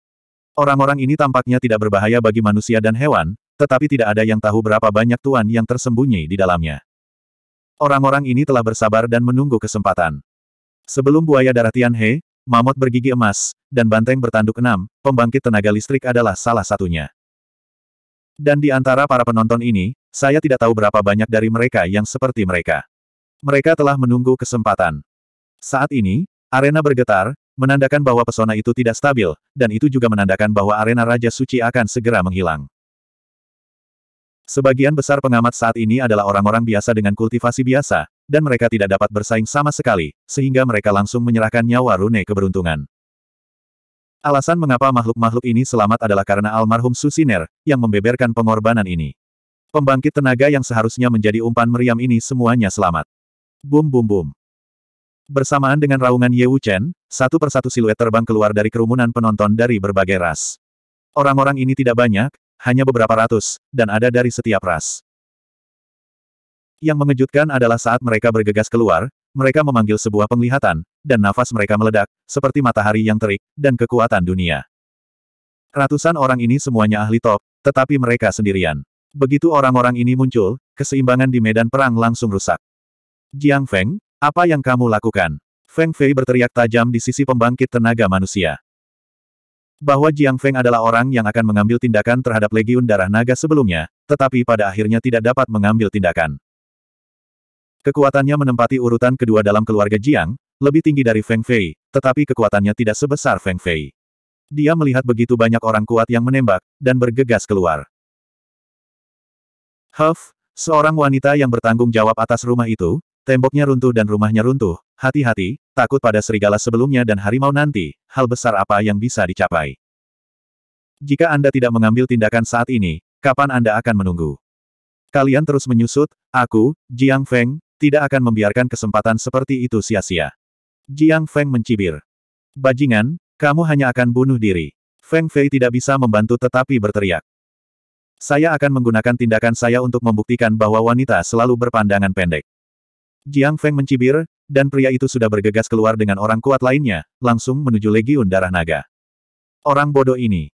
Orang-orang ini tampaknya tidak berbahaya bagi manusia dan hewan, tetapi tidak ada yang tahu berapa banyak tuan yang tersembunyi di dalamnya. Orang-orang ini telah bersabar dan menunggu kesempatan. Sebelum buaya darah Tianhe, Mamot bergigi emas, dan banteng bertanduk enam, pembangkit tenaga listrik adalah salah satunya. Dan di antara para penonton ini, saya tidak tahu berapa banyak dari mereka yang seperti mereka. Mereka telah menunggu kesempatan. Saat ini, arena bergetar, menandakan bahwa pesona itu tidak stabil, dan itu juga menandakan bahwa arena Raja Suci akan segera menghilang. Sebagian besar pengamat saat ini adalah orang-orang biasa dengan kultivasi biasa, dan mereka tidak dapat bersaing sama sekali, sehingga mereka langsung menyerahkan nyawa Rune keberuntungan. Alasan mengapa makhluk-makhluk ini selamat adalah karena almarhum Susiner, yang membeberkan pengorbanan ini. Pembangkit tenaga yang seharusnya menjadi umpan meriam ini semuanya selamat. Bum bum bum. Bersamaan dengan raungan Ye Wu Chen, satu persatu siluet terbang keluar dari kerumunan penonton dari berbagai ras. Orang-orang ini tidak banyak, hanya beberapa ratus, dan ada dari setiap ras. Yang mengejutkan adalah saat mereka bergegas keluar, mereka memanggil sebuah penglihatan, dan nafas mereka meledak, seperti matahari yang terik, dan kekuatan dunia. Ratusan orang ini semuanya ahli top, tetapi mereka sendirian. Begitu orang-orang ini muncul, keseimbangan di medan perang langsung rusak. Jiang Feng, apa yang kamu lakukan? Feng Fei berteriak tajam di sisi pembangkit tenaga manusia. Bahwa Jiang Feng adalah orang yang akan mengambil tindakan terhadap Legiun Darah Naga sebelumnya, tetapi pada akhirnya tidak dapat mengambil tindakan. Kekuatannya menempati urutan kedua dalam keluarga Jiang, lebih tinggi dari Feng Fei, tetapi kekuatannya tidak sebesar Feng Fei. Dia melihat begitu banyak orang kuat yang menembak, dan bergegas keluar. Huff, seorang wanita yang bertanggung jawab atas rumah itu, temboknya runtuh dan rumahnya runtuh, hati-hati, takut pada serigala sebelumnya dan harimau nanti, hal besar apa yang bisa dicapai. Jika Anda tidak mengambil tindakan saat ini, kapan Anda akan menunggu? Kalian terus menyusut, aku, Jiang Feng, tidak akan membiarkan kesempatan seperti itu sia-sia. Jiang Feng mencibir. Bajingan, kamu hanya akan bunuh diri. Feng Fei tidak bisa membantu tetapi berteriak. Saya akan menggunakan tindakan saya untuk membuktikan bahwa wanita selalu berpandangan pendek. Jiang Feng mencibir, dan pria itu sudah bergegas keluar dengan orang kuat lainnya, langsung menuju Legiun Darah Naga. Orang bodoh ini.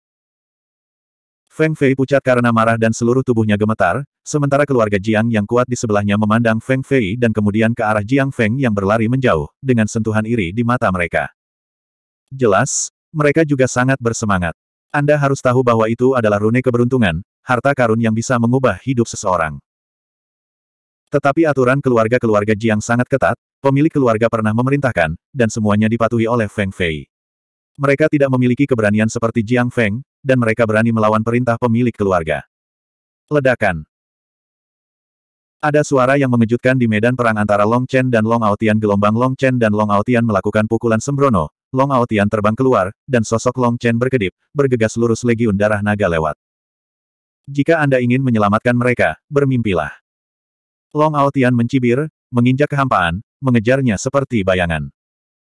Feng Fei pucat karena marah dan seluruh tubuhnya gemetar, sementara keluarga Jiang yang kuat di sebelahnya memandang Feng Fei dan kemudian ke arah Jiang Feng yang berlari menjauh, dengan sentuhan iri di mata mereka. Jelas, mereka juga sangat bersemangat. Anda harus tahu bahwa itu adalah rune keberuntungan, harta karun yang bisa mengubah hidup seseorang. Tetapi aturan keluarga-keluarga Jiang sangat ketat, pemilik keluarga pernah memerintahkan, dan semuanya dipatuhi oleh Feng Fei. Mereka tidak memiliki keberanian seperti Jiang Feng, dan mereka berani melawan perintah pemilik keluarga. Ledakan Ada suara yang mengejutkan di medan perang antara Long Chen dan Long Aotian gelombang Long Chen dan Long Aotian melakukan pukulan sembrono, Long Aotian terbang keluar, dan sosok Long Chen berkedip, bergegas lurus legiun darah naga lewat. Jika Anda ingin menyelamatkan mereka, bermimpilah. Long Aotian mencibir, menginjak kehampaan, mengejarnya seperti bayangan.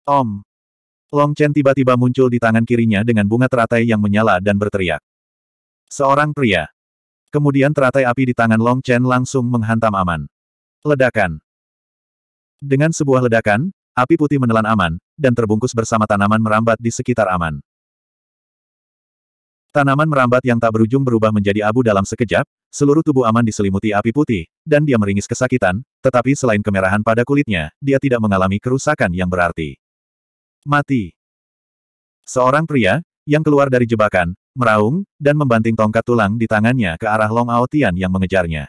Om, Long Chen tiba-tiba muncul di tangan kirinya dengan bunga teratai yang menyala dan berteriak. Seorang pria. Kemudian teratai api di tangan Long Chen langsung menghantam Aman. Ledakan. Dengan sebuah ledakan, api putih menelan Aman, dan terbungkus bersama tanaman merambat di sekitar Aman. Tanaman merambat yang tak berujung berubah menjadi abu dalam sekejap, seluruh tubuh Aman diselimuti api putih, dan dia meringis kesakitan, tetapi selain kemerahan pada kulitnya, dia tidak mengalami kerusakan yang berarti. Mati. Seorang pria, yang keluar dari jebakan, meraung, dan membanting tongkat tulang di tangannya ke arah Long Aotian yang mengejarnya.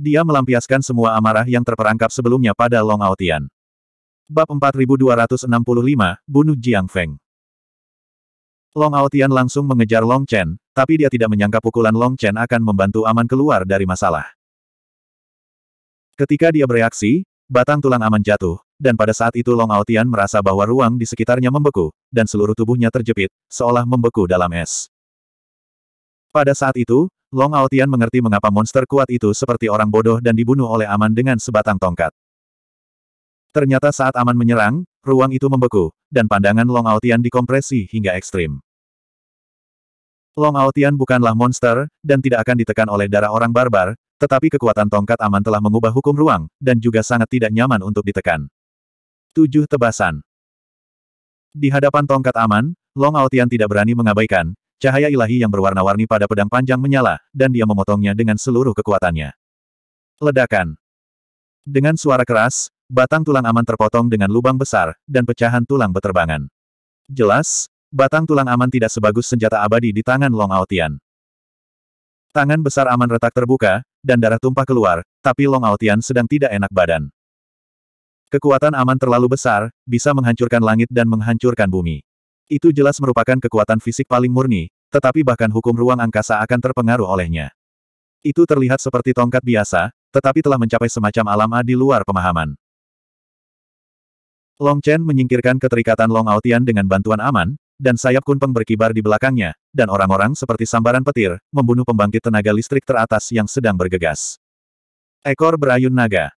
Dia melampiaskan semua amarah yang terperangkap sebelumnya pada Long Aotian. Bab 4265, Bunuh Jiang Feng. Long Aotian langsung mengejar Long Chen, tapi dia tidak menyangka pukulan Long Chen akan membantu Aman keluar dari masalah. Ketika dia bereaksi, Batang tulang aman jatuh, dan pada saat itu Long Aotian merasa bahwa ruang di sekitarnya membeku, dan seluruh tubuhnya terjepit, seolah membeku dalam es. Pada saat itu, Long Aotian mengerti mengapa monster kuat itu seperti orang bodoh dan dibunuh oleh Aman dengan sebatang tongkat. Ternyata saat Aman menyerang, ruang itu membeku, dan pandangan Long Aotian dikompresi hingga ekstrim. Long Aotian bukanlah monster, dan tidak akan ditekan oleh darah orang barbar, tetapi kekuatan tongkat aman telah mengubah hukum ruang, dan juga sangat tidak nyaman untuk ditekan. Tujuh tebasan. Di hadapan tongkat aman, Long Aotian tidak berani mengabaikan, cahaya ilahi yang berwarna-warni pada pedang panjang menyala, dan dia memotongnya dengan seluruh kekuatannya. Ledakan. Dengan suara keras, batang tulang aman terpotong dengan lubang besar, dan pecahan tulang beterbangan. Jelas, batang tulang aman tidak sebagus senjata abadi di tangan Long Aotian. Tangan besar aman retak terbuka, dan darah tumpah keluar, tapi Long Aotian sedang tidak enak badan. Kekuatan aman terlalu besar, bisa menghancurkan langit dan menghancurkan bumi. Itu jelas merupakan kekuatan fisik paling murni, tetapi bahkan hukum ruang angkasa akan terpengaruh olehnya. Itu terlihat seperti tongkat biasa, tetapi telah mencapai semacam alam di luar pemahaman. Long Chen menyingkirkan keterikatan Long Aotian dengan bantuan aman, dan sayap kunpeng berkibar di belakangnya, dan orang-orang seperti sambaran petir, membunuh pembangkit tenaga listrik teratas yang sedang bergegas. Ekor berayun naga.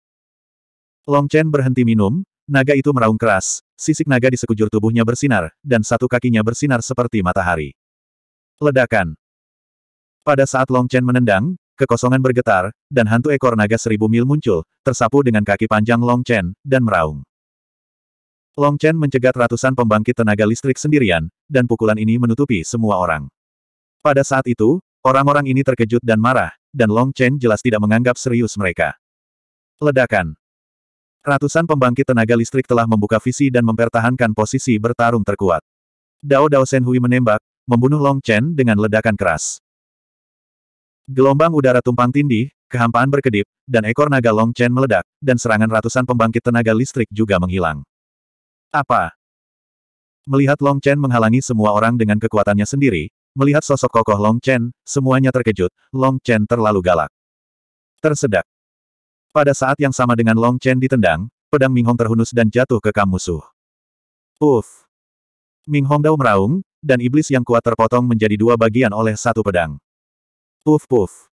Long Chen berhenti minum, naga itu meraung keras, sisik naga di sekujur tubuhnya bersinar, dan satu kakinya bersinar seperti matahari. Ledakan. Pada saat Long Chen menendang, kekosongan bergetar, dan hantu ekor naga seribu mil muncul, tersapu dengan kaki panjang Long Chen, dan meraung. Long Chen mencegat ratusan pembangkit tenaga listrik sendirian, dan pukulan ini menutupi semua orang. Pada saat itu, orang-orang ini terkejut dan marah, dan Long Chen jelas tidak menganggap serius mereka. Ledakan. Ratusan pembangkit tenaga listrik telah membuka visi dan mempertahankan posisi bertarung terkuat. Dao Dao Shen Hui menembak, membunuh Long Chen dengan ledakan keras. Gelombang udara tumpang tindih, kehampaan berkedip, dan ekor naga Long Chen meledak, dan serangan ratusan pembangkit tenaga listrik juga menghilang. Apa? Melihat Long Chen menghalangi semua orang dengan kekuatannya sendiri, melihat sosok kokoh Long Chen, semuanya terkejut, Long Chen terlalu galak. Tersedak. Pada saat yang sama dengan Long Chen ditendang, pedang Ming Hong terhunus dan jatuh ke kam musuh. Uff! Hong Dao meraung, dan iblis yang kuat terpotong menjadi dua bagian oleh satu pedang. Puf puf!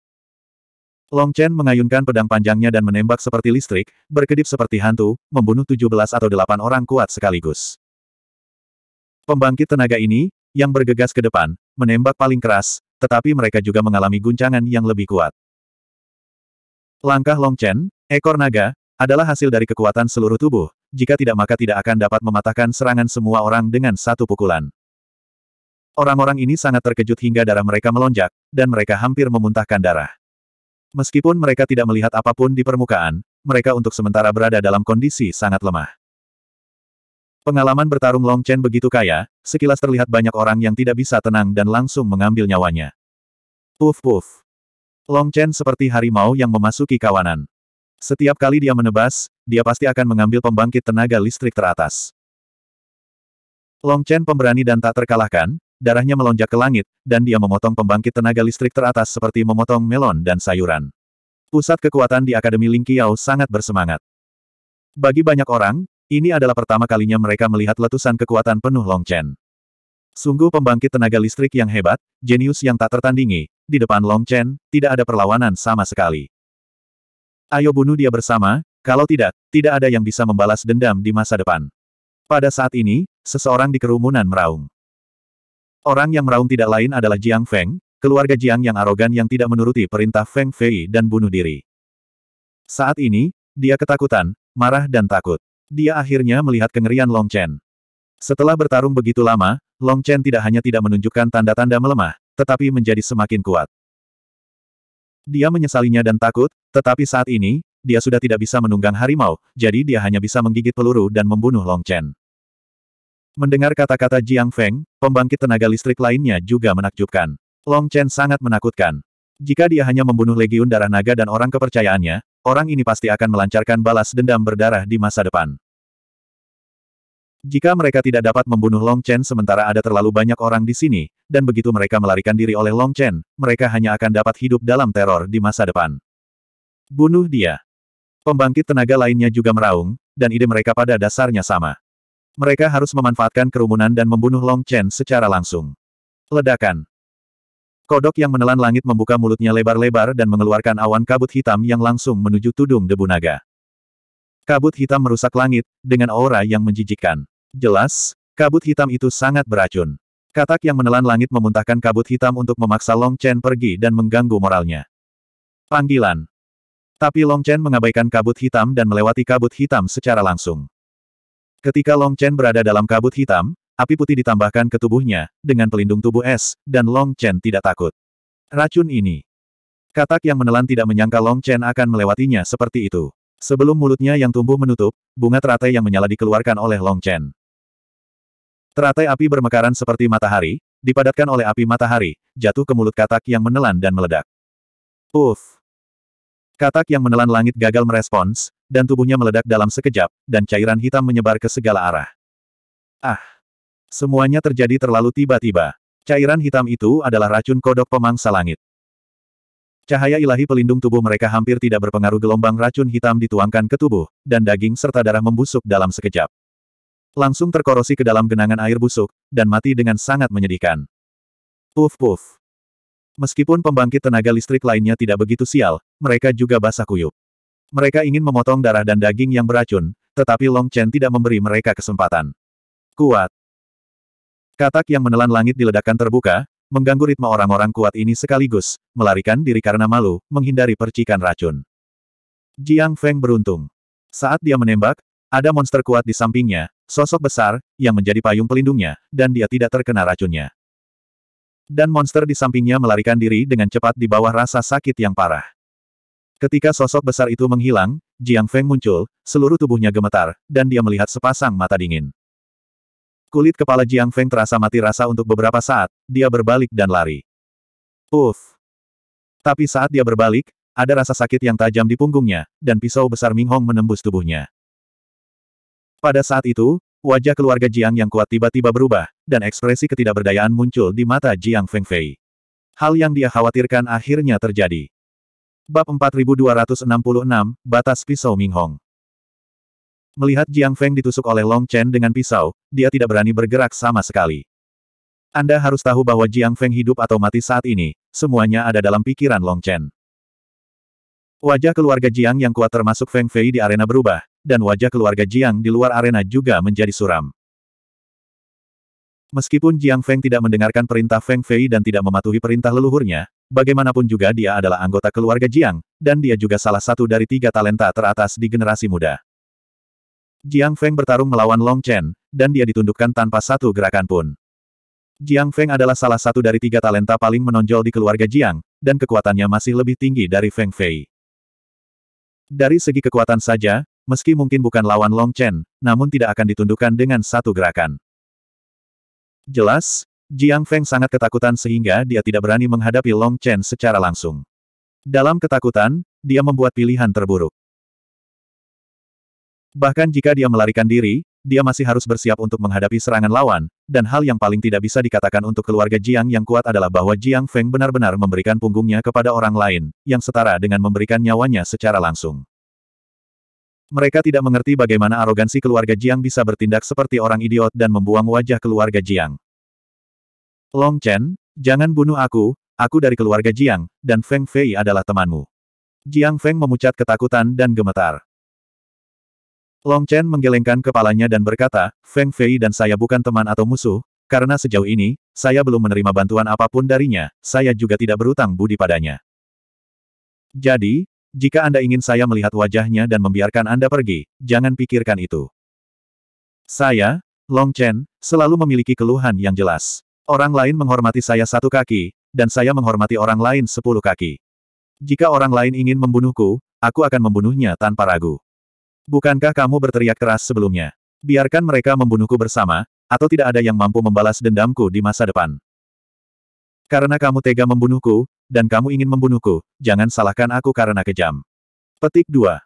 Long Chen mengayunkan pedang panjangnya dan menembak seperti listrik, berkedip seperti hantu, membunuh 17 atau 8 orang kuat sekaligus. Pembangkit tenaga ini, yang bergegas ke depan, menembak paling keras, tetapi mereka juga mengalami guncangan yang lebih kuat. Langkah Long Chen, ekor naga, adalah hasil dari kekuatan seluruh tubuh, jika tidak maka tidak akan dapat mematahkan serangan semua orang dengan satu pukulan. Orang-orang ini sangat terkejut hingga darah mereka melonjak, dan mereka hampir memuntahkan darah. Meskipun mereka tidak melihat apapun di permukaan, mereka untuk sementara berada dalam kondisi sangat lemah. Pengalaman bertarung Long Chen begitu kaya, sekilas terlihat banyak orang yang tidak bisa tenang dan langsung mengambil nyawanya. Puf puf. Long Chen seperti harimau yang memasuki kawanan. Setiap kali dia menebas, dia pasti akan mengambil pembangkit tenaga listrik teratas. Long Chen pemberani dan tak terkalahkan, darahnya melonjak ke langit, dan dia memotong pembangkit tenaga listrik teratas seperti memotong melon dan sayuran. Pusat kekuatan di Akademi Ling Qiao sangat bersemangat. Bagi banyak orang, ini adalah pertama kalinya mereka melihat letusan kekuatan penuh Long Chen. Sungguh pembangkit tenaga listrik yang hebat, jenius yang tak tertandingi, di depan Long Chen, tidak ada perlawanan sama sekali. Ayo bunuh dia bersama, kalau tidak, tidak ada yang bisa membalas dendam di masa depan. Pada saat ini, seseorang di kerumunan meraung. Orang yang meraung tidak lain adalah Jiang Feng, keluarga Jiang yang arogan yang tidak menuruti perintah Feng Fei dan bunuh diri. Saat ini, dia ketakutan, marah dan takut. Dia akhirnya melihat kengerian Long Chen. Setelah bertarung begitu lama, Long Chen tidak hanya tidak menunjukkan tanda-tanda melemah, tetapi menjadi semakin kuat. Dia menyesalinya dan takut, tetapi saat ini, dia sudah tidak bisa menunggang harimau, jadi dia hanya bisa menggigit peluru dan membunuh Long Chen. Mendengar kata-kata Jiang Feng, pembangkit tenaga listrik lainnya juga menakjubkan. Long Chen sangat menakutkan. Jika dia hanya membunuh legiun darah naga dan orang kepercayaannya, orang ini pasti akan melancarkan balas dendam berdarah di masa depan. Jika mereka tidak dapat membunuh Long Chen sementara ada terlalu banyak orang di sini, dan begitu mereka melarikan diri oleh Long Chen, mereka hanya akan dapat hidup dalam teror di masa depan. Bunuh dia. Pembangkit tenaga lainnya juga meraung, dan ide mereka pada dasarnya sama. Mereka harus memanfaatkan kerumunan dan membunuh Long Chen secara langsung. Ledakan. Kodok yang menelan langit membuka mulutnya lebar-lebar dan mengeluarkan awan kabut hitam yang langsung menuju tudung debu naga. Kabut hitam merusak langit, dengan aura yang menjijikkan. Jelas, kabut hitam itu sangat beracun. Katak yang menelan langit memuntahkan kabut hitam untuk memaksa Long Chen pergi dan mengganggu moralnya. Panggilan. Tapi Long Chen mengabaikan kabut hitam dan melewati kabut hitam secara langsung. Ketika Long Chen berada dalam kabut hitam, api putih ditambahkan ke tubuhnya, dengan pelindung tubuh es, dan Long Chen tidak takut. Racun ini. Katak yang menelan tidak menyangka Long Chen akan melewatinya seperti itu. Sebelum mulutnya yang tumbuh menutup, bunga teratai yang menyala dikeluarkan oleh Long Chen. Teratai api bermekaran seperti matahari, dipadatkan oleh api matahari, jatuh ke mulut katak yang menelan dan meledak. Uff! Katak yang menelan langit gagal merespons, dan tubuhnya meledak dalam sekejap, dan cairan hitam menyebar ke segala arah. Ah! Semuanya terjadi terlalu tiba-tiba. Cairan hitam itu adalah racun kodok pemangsa langit. Cahaya ilahi pelindung tubuh mereka hampir tidak berpengaruh gelombang racun hitam dituangkan ke tubuh, dan daging serta darah membusuk dalam sekejap. Langsung terkorosi ke dalam genangan air busuk, dan mati dengan sangat menyedihkan. Puf puf. Meskipun pembangkit tenaga listrik lainnya tidak begitu sial, mereka juga basah kuyup. Mereka ingin memotong darah dan daging yang beracun, tetapi Long Chen tidak memberi mereka kesempatan. Kuat. Katak yang menelan langit diledakkan terbuka, mengganggu ritme orang-orang kuat ini sekaligus, melarikan diri karena malu, menghindari percikan racun. Jiang Feng beruntung. Saat dia menembak, ada monster kuat di sampingnya, sosok besar, yang menjadi payung pelindungnya, dan dia tidak terkena racunnya. Dan monster di sampingnya melarikan diri dengan cepat di bawah rasa sakit yang parah. Ketika sosok besar itu menghilang, Jiang Feng muncul, seluruh tubuhnya gemetar, dan dia melihat sepasang mata dingin. Kulit kepala Jiang Feng terasa mati rasa untuk beberapa saat, dia berbalik dan lari. Uff! Tapi saat dia berbalik, ada rasa sakit yang tajam di punggungnya, dan pisau besar Ming Hong menembus tubuhnya. Pada saat itu, wajah keluarga Jiang yang kuat tiba-tiba berubah, dan ekspresi ketidakberdayaan muncul di mata Jiang Feng Fei. Hal yang dia khawatirkan akhirnya terjadi. Bab 4266, Batas Pisau Minghong Melihat Jiang Feng ditusuk oleh Long Chen dengan pisau, dia tidak berani bergerak sama sekali. Anda harus tahu bahwa Jiang Feng hidup atau mati saat ini, semuanya ada dalam pikiran Long Chen. Wajah keluarga Jiang yang kuat termasuk Feng Fei di arena berubah, dan wajah keluarga Jiang di luar arena juga menjadi suram. Meskipun Jiang Feng tidak mendengarkan perintah Feng Fei dan tidak mematuhi perintah leluhurnya, Bagaimanapun juga dia adalah anggota keluarga Jiang, dan dia juga salah satu dari tiga talenta teratas di generasi muda. Jiang Feng bertarung melawan Long Chen, dan dia ditundukkan tanpa satu gerakan pun. Jiang Feng adalah salah satu dari tiga talenta paling menonjol di keluarga Jiang, dan kekuatannya masih lebih tinggi dari Feng Fei. Dari segi kekuatan saja, meski mungkin bukan lawan Long Chen, namun tidak akan ditundukkan dengan satu gerakan. Jelas, Jiang Feng sangat ketakutan sehingga dia tidak berani menghadapi Long Chen secara langsung. Dalam ketakutan, dia membuat pilihan terburuk. Bahkan jika dia melarikan diri, dia masih harus bersiap untuk menghadapi serangan lawan, dan hal yang paling tidak bisa dikatakan untuk keluarga Jiang yang kuat adalah bahwa Jiang Feng benar-benar memberikan punggungnya kepada orang lain, yang setara dengan memberikan nyawanya secara langsung. Mereka tidak mengerti bagaimana arogansi keluarga Jiang bisa bertindak seperti orang idiot dan membuang wajah keluarga Jiang. Long Chen, jangan bunuh aku, aku dari keluarga Jiang, dan Feng Fei adalah temanmu. Jiang Feng memucat ketakutan dan gemetar. Long Chen menggelengkan kepalanya dan berkata, Feng Fei dan saya bukan teman atau musuh, karena sejauh ini, saya belum menerima bantuan apapun darinya, saya juga tidak berutang budi padanya. Jadi, jika Anda ingin saya melihat wajahnya dan membiarkan Anda pergi, jangan pikirkan itu. Saya, Long Chen, selalu memiliki keluhan yang jelas. Orang lain menghormati saya satu kaki, dan saya menghormati orang lain sepuluh kaki. Jika orang lain ingin membunuhku, aku akan membunuhnya tanpa ragu. Bukankah kamu berteriak keras sebelumnya? Biarkan mereka membunuhku bersama, atau tidak ada yang mampu membalas dendamku di masa depan. Karena kamu tega membunuhku, dan kamu ingin membunuhku, jangan salahkan aku karena kejam. Petik 2.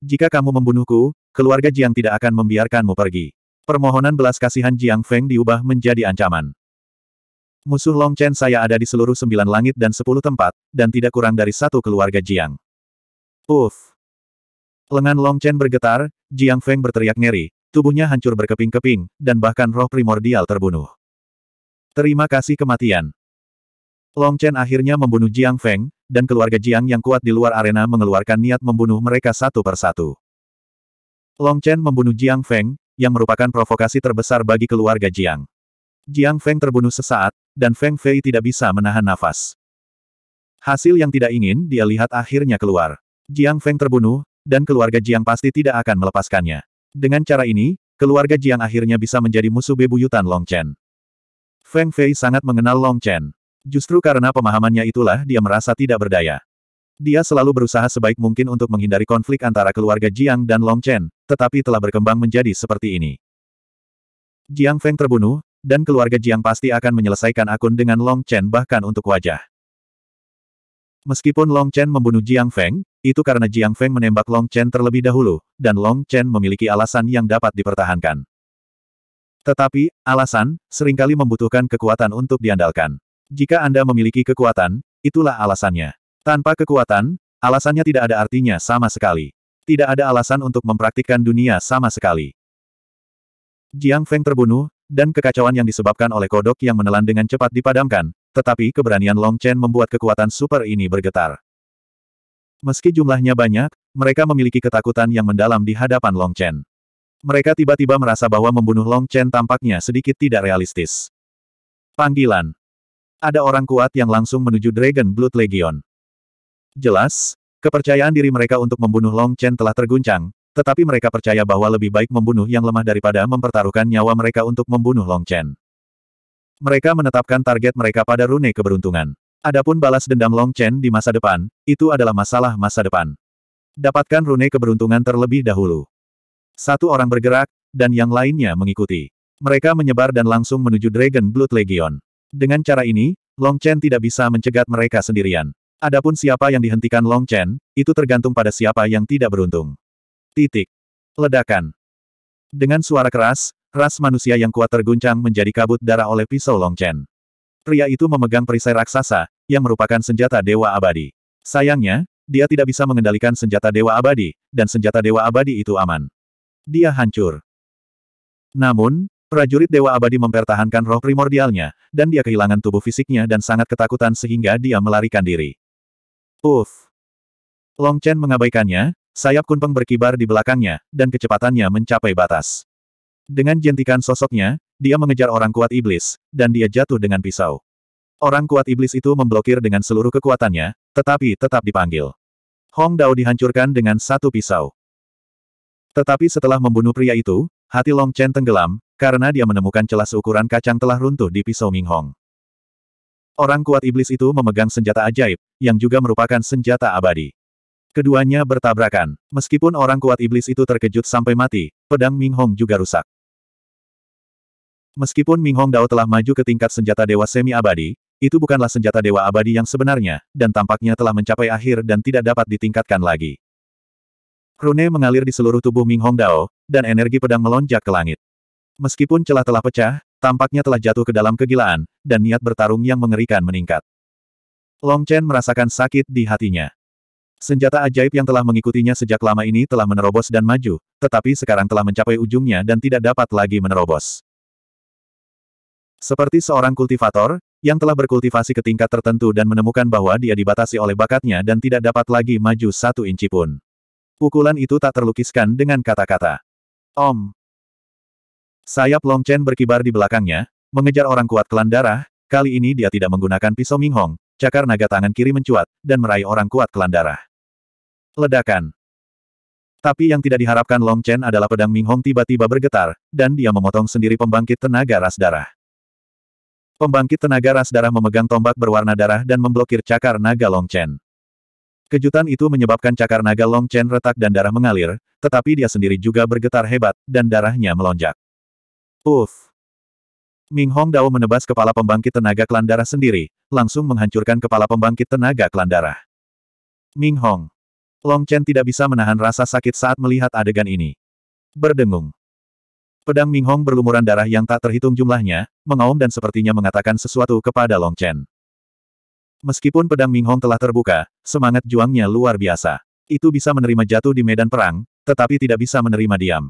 Jika kamu membunuhku, keluarga Jiang tidak akan membiarkanmu pergi. Permohonan belas kasihan Jiang Feng diubah menjadi ancaman. Musuh Long Chen saya ada di seluruh sembilan langit dan sepuluh tempat, dan tidak kurang dari satu keluarga Jiang. Uff! Lengan Long Chen bergetar, Jiang Feng berteriak ngeri, tubuhnya hancur berkeping-keping, dan bahkan roh primordial terbunuh. Terima kasih kematian. Long Chen akhirnya membunuh Jiang Feng, dan keluarga Jiang yang kuat di luar arena mengeluarkan niat membunuh mereka satu per satu. Long Chen membunuh Jiang Feng, yang merupakan provokasi terbesar bagi keluarga Jiang. Jiang Feng terbunuh sesaat, dan Feng Fei tidak bisa menahan nafas. Hasil yang tidak ingin dia lihat akhirnya keluar. Jiang Feng terbunuh, dan keluarga Jiang pasti tidak akan melepaskannya. Dengan cara ini, keluarga Jiang akhirnya bisa menjadi musuh bebuyutan Long Chen. Feng Fei sangat mengenal Long Chen. Justru karena pemahamannya itulah dia merasa tidak berdaya. Dia selalu berusaha sebaik mungkin untuk menghindari konflik antara keluarga Jiang dan Long Chen, tetapi telah berkembang menjadi seperti ini. Jiang Feng terbunuh, dan keluarga Jiang pasti akan menyelesaikan akun dengan Long Chen bahkan untuk wajah. Meskipun Long Chen membunuh Jiang Feng, itu karena Jiang Feng menembak Long Chen terlebih dahulu, dan Long Chen memiliki alasan yang dapat dipertahankan. Tetapi, alasan, seringkali membutuhkan kekuatan untuk diandalkan. Jika Anda memiliki kekuatan, itulah alasannya. Tanpa kekuatan, alasannya tidak ada artinya sama sekali. Tidak ada alasan untuk mempraktikkan dunia sama sekali. Jiang Feng terbunuh, dan kekacauan yang disebabkan oleh kodok yang menelan dengan cepat dipadamkan, tetapi keberanian Long Chen membuat kekuatan super ini bergetar. Meski jumlahnya banyak, mereka memiliki ketakutan yang mendalam di hadapan Long Chen. Mereka tiba-tiba merasa bahwa membunuh Long Chen tampaknya sedikit tidak realistis. Panggilan. Ada orang kuat yang langsung menuju Dragon Blood Legion. Jelas, kepercayaan diri mereka untuk membunuh Long Chen telah terguncang, tetapi mereka percaya bahwa lebih baik membunuh yang lemah daripada mempertaruhkan nyawa mereka untuk membunuh Long Chen. Mereka menetapkan target mereka pada rune keberuntungan. Adapun balas dendam Long Chen di masa depan, itu adalah masalah masa depan. Dapatkan rune keberuntungan terlebih dahulu. Satu orang bergerak, dan yang lainnya mengikuti. Mereka menyebar dan langsung menuju Dragon Blood Legion. Dengan cara ini, Long Chen tidak bisa mencegat mereka sendirian. Adapun siapa yang dihentikan Long Chen, itu tergantung pada siapa yang tidak beruntung. Titik. Ledakan. Dengan suara keras, ras manusia yang kuat terguncang menjadi kabut darah oleh pisau Long Chen. Pria itu memegang perisai raksasa, yang merupakan senjata Dewa Abadi. Sayangnya, dia tidak bisa mengendalikan senjata Dewa Abadi, dan senjata Dewa Abadi itu aman. Dia hancur. Namun, prajurit Dewa Abadi mempertahankan roh primordialnya, dan dia kehilangan tubuh fisiknya dan sangat ketakutan sehingga dia melarikan diri. Uff! Long Chen mengabaikannya, Sayap kunpeng berkibar di belakangnya, dan kecepatannya mencapai batas. Dengan jentikan sosoknya, dia mengejar orang kuat iblis, dan dia jatuh dengan pisau. Orang kuat iblis itu memblokir dengan seluruh kekuatannya, tetapi tetap dipanggil. Hong Dao dihancurkan dengan satu pisau. Tetapi setelah membunuh pria itu, hati Long Chen tenggelam, karena dia menemukan celah seukuran kacang telah runtuh di pisau Ming Hong. Orang kuat iblis itu memegang senjata ajaib, yang juga merupakan senjata abadi. Keduanya bertabrakan. Meskipun orang kuat iblis itu terkejut sampai mati, pedang Ming Hong juga rusak. Meskipun Ming Hong Dao telah maju ke tingkat senjata dewa semi abadi, itu bukanlah senjata dewa abadi yang sebenarnya, dan tampaknya telah mencapai akhir dan tidak dapat ditingkatkan lagi. Rune mengalir di seluruh tubuh Ming Hong Dao, dan energi pedang melonjak ke langit. Meskipun celah telah pecah, tampaknya telah jatuh ke dalam kegilaan, dan niat bertarung yang mengerikan meningkat. Long Chen merasakan sakit di hatinya. Senjata ajaib yang telah mengikutinya sejak lama ini telah menerobos dan maju, tetapi sekarang telah mencapai ujungnya dan tidak dapat lagi menerobos. Seperti seorang kultivator, yang telah berkultivasi ke tingkat tertentu dan menemukan bahwa dia dibatasi oleh bakatnya dan tidak dapat lagi maju satu inci pun. Pukulan itu tak terlukiskan dengan kata-kata. Om. Sayap Long Chen berkibar di belakangnya, mengejar orang kuat klan darah, kali ini dia tidak menggunakan pisau Ming Hong. Cakar naga tangan kiri mencuat, dan meraih orang kuat klan darah. Ledakan. Tapi yang tidak diharapkan Long Chen adalah pedang Ming Hong tiba-tiba bergetar, dan dia memotong sendiri pembangkit tenaga ras darah. Pembangkit tenaga ras darah memegang tombak berwarna darah dan memblokir cakar naga Long Chen. Kejutan itu menyebabkan cakar naga Long Chen retak dan darah mengalir, tetapi dia sendiri juga bergetar hebat, dan darahnya melonjak. Uff! Ming Hong Dao menebas kepala pembangkit tenaga klan darah sendiri, langsung menghancurkan kepala pembangkit tenaga klan darah. Ming Hong. Long Chen tidak bisa menahan rasa sakit saat melihat adegan ini. Berdengung. Pedang Ming Hong berlumuran darah yang tak terhitung jumlahnya, mengaum dan sepertinya mengatakan sesuatu kepada Long Chen. Meskipun pedang Ming Hong telah terbuka, semangat juangnya luar biasa. Itu bisa menerima jatuh di medan perang, tetapi tidak bisa menerima diam.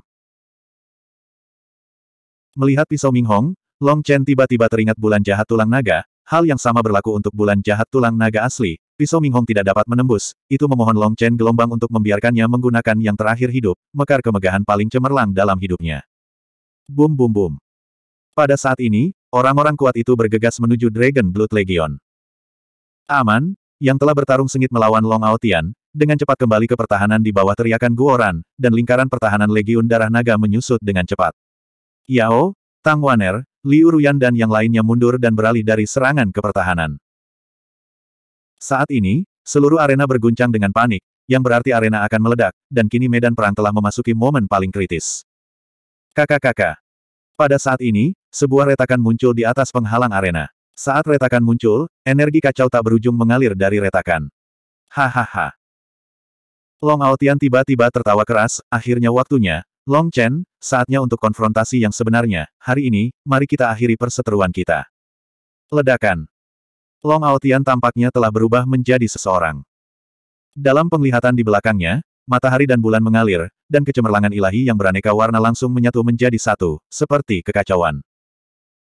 Melihat pisau Ming Hong, Long Chen tiba-tiba teringat bulan jahat tulang naga, hal yang sama berlaku untuk bulan jahat tulang naga asli, pisau Ming Hong tidak dapat menembus, itu memohon Long Chen gelombang untuk membiarkannya menggunakan yang terakhir hidup, mekar kemegahan paling cemerlang dalam hidupnya. Bum bum bum. Pada saat ini, orang-orang kuat itu bergegas menuju Dragon Blood Legion. Aman, yang telah bertarung sengit melawan Long Aotian, dengan cepat kembali ke pertahanan di bawah teriakan Guoran, dan lingkaran pertahanan Legiun Darah Naga menyusut dengan cepat. Yao, Tang Waner, Liu Ruyan dan yang lainnya mundur dan beralih dari serangan ke pertahanan. Saat ini, seluruh arena berguncang dengan panik, yang berarti arena akan meledak, dan kini medan perang telah memasuki momen paling kritis. Kakak-kakak. Pada saat ini, sebuah retakan muncul di atas penghalang arena. Saat retakan muncul, energi kacau tak berujung mengalir dari retakan. Hahaha. Long Aotian tiba-tiba tertawa keras, akhirnya waktunya, Long Chen, saatnya untuk konfrontasi yang sebenarnya, hari ini, mari kita akhiri perseteruan kita. Ledakan. Long Aotian tampaknya telah berubah menjadi seseorang. Dalam penglihatan di belakangnya, matahari dan bulan mengalir, dan kecemerlangan ilahi yang beraneka warna langsung menyatu menjadi satu, seperti kekacauan.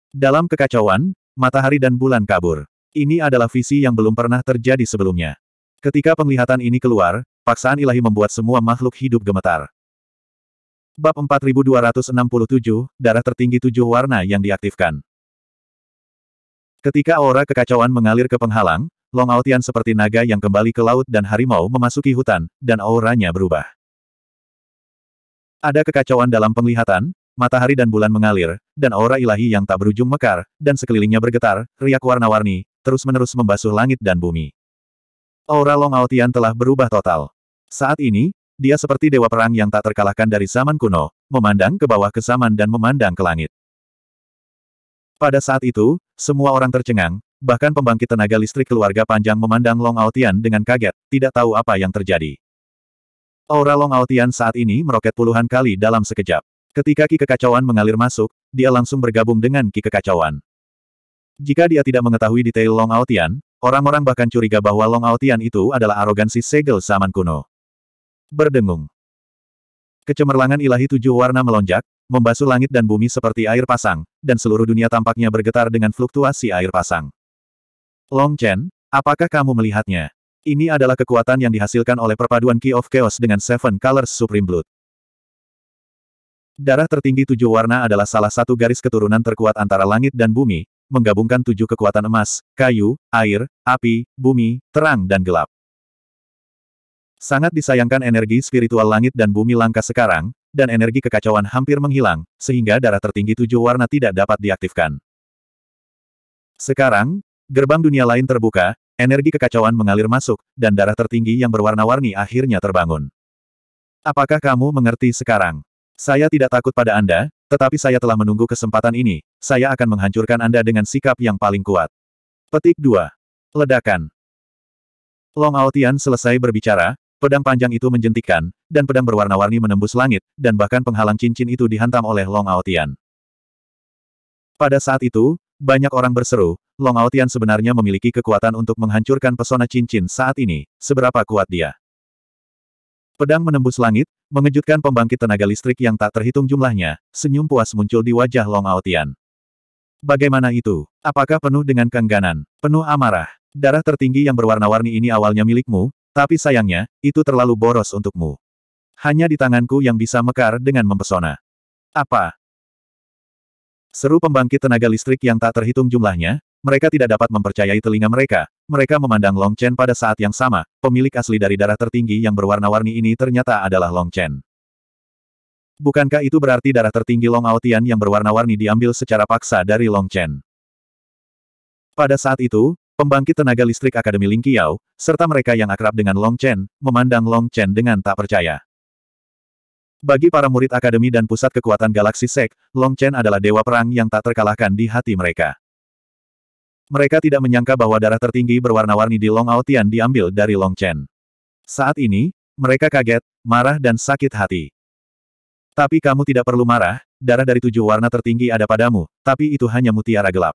Dalam kekacauan, matahari dan bulan kabur. Ini adalah visi yang belum pernah terjadi sebelumnya. Ketika penglihatan ini keluar, paksaan ilahi membuat semua makhluk hidup gemetar. Bab 4267, Darah Tertinggi Tujuh Warna yang diaktifkan. Ketika aura kekacauan mengalir ke penghalang, Long Aotian seperti naga yang kembali ke laut dan harimau memasuki hutan, dan auranya berubah. Ada kekacauan dalam penglihatan, matahari dan bulan mengalir, dan aura ilahi yang tak berujung mekar, dan sekelilingnya bergetar, riak warna-warni, terus-menerus membasuh langit dan bumi. Aura Long Aotian telah berubah total. Saat ini, dia seperti dewa perang yang tak terkalahkan dari zaman kuno, memandang ke bawah ke zaman dan memandang ke langit. Pada saat itu, semua orang tercengang, bahkan pembangkit tenaga listrik keluarga panjang memandang Long Aotian dengan kaget, tidak tahu apa yang terjadi. Aura Long Aotian saat ini meroket puluhan kali dalam sekejap. Ketika Ki Kekacauan mengalir masuk, dia langsung bergabung dengan Ki Kekacauan. Jika dia tidak mengetahui detail Long Aotian, orang-orang bahkan curiga bahwa Long Aotian itu adalah arogansi segel zaman kuno. Berdengung. Kecemerlangan ilahi tujuh warna melonjak, membasuh langit dan bumi seperti air pasang, dan seluruh dunia tampaknya bergetar dengan fluktuasi air pasang. Long Chen, apakah kamu melihatnya? Ini adalah kekuatan yang dihasilkan oleh perpaduan Key of Chaos dengan Seven Colors Supreme Blood. Darah tertinggi tujuh warna adalah salah satu garis keturunan terkuat antara langit dan bumi, menggabungkan tujuh kekuatan emas, kayu, air, api, bumi, terang dan gelap. Sangat disayangkan energi spiritual langit dan bumi langka sekarang, dan energi kekacauan hampir menghilang, sehingga darah tertinggi tujuh warna tidak dapat diaktifkan. Sekarang, gerbang dunia lain terbuka, energi kekacauan mengalir masuk, dan darah tertinggi yang berwarna-warni akhirnya terbangun. Apakah kamu mengerti sekarang? Saya tidak takut pada Anda, tetapi saya telah menunggu kesempatan ini, saya akan menghancurkan Anda dengan sikap yang paling kuat. Petik 2. Ledakan. Long Aotian selesai berbicara, Pedang panjang itu menjentikan, dan pedang berwarna-warni menembus langit, dan bahkan penghalang cincin itu dihantam oleh Long Aotian. Pada saat itu, banyak orang berseru, Long Aotian sebenarnya memiliki kekuatan untuk menghancurkan pesona cincin saat ini, seberapa kuat dia. Pedang menembus langit, mengejutkan pembangkit tenaga listrik yang tak terhitung jumlahnya, senyum puas muncul di wajah Long Aotian. Bagaimana itu? Apakah penuh dengan kengganan, penuh amarah? Darah tertinggi yang berwarna-warni ini awalnya milikmu, tapi sayangnya, itu terlalu boros untukmu. Hanya di tanganku yang bisa mekar dengan mempesona. Apa? Seru pembangkit tenaga listrik yang tak terhitung jumlahnya, mereka tidak dapat mempercayai telinga mereka. Mereka memandang Long Chen pada saat yang sama, pemilik asli dari darah tertinggi yang berwarna-warni ini ternyata adalah Long Chen. Bukankah itu berarti darah tertinggi Long Aotian yang berwarna-warni diambil secara paksa dari Long Chen? Pada saat itu, pembangkit tenaga listrik Akademi Lingqiao, serta mereka yang akrab dengan Long Chen, memandang Long Chen dengan tak percaya. Bagi para murid akademi dan pusat kekuatan galaksi Sek, Long Chen adalah dewa perang yang tak terkalahkan di hati mereka. Mereka tidak menyangka bahwa darah tertinggi berwarna-warni di Long Aotian diambil dari Long Chen. Saat ini, mereka kaget, marah dan sakit hati. Tapi kamu tidak perlu marah, darah dari tujuh warna tertinggi ada padamu, tapi itu hanya mutiara gelap.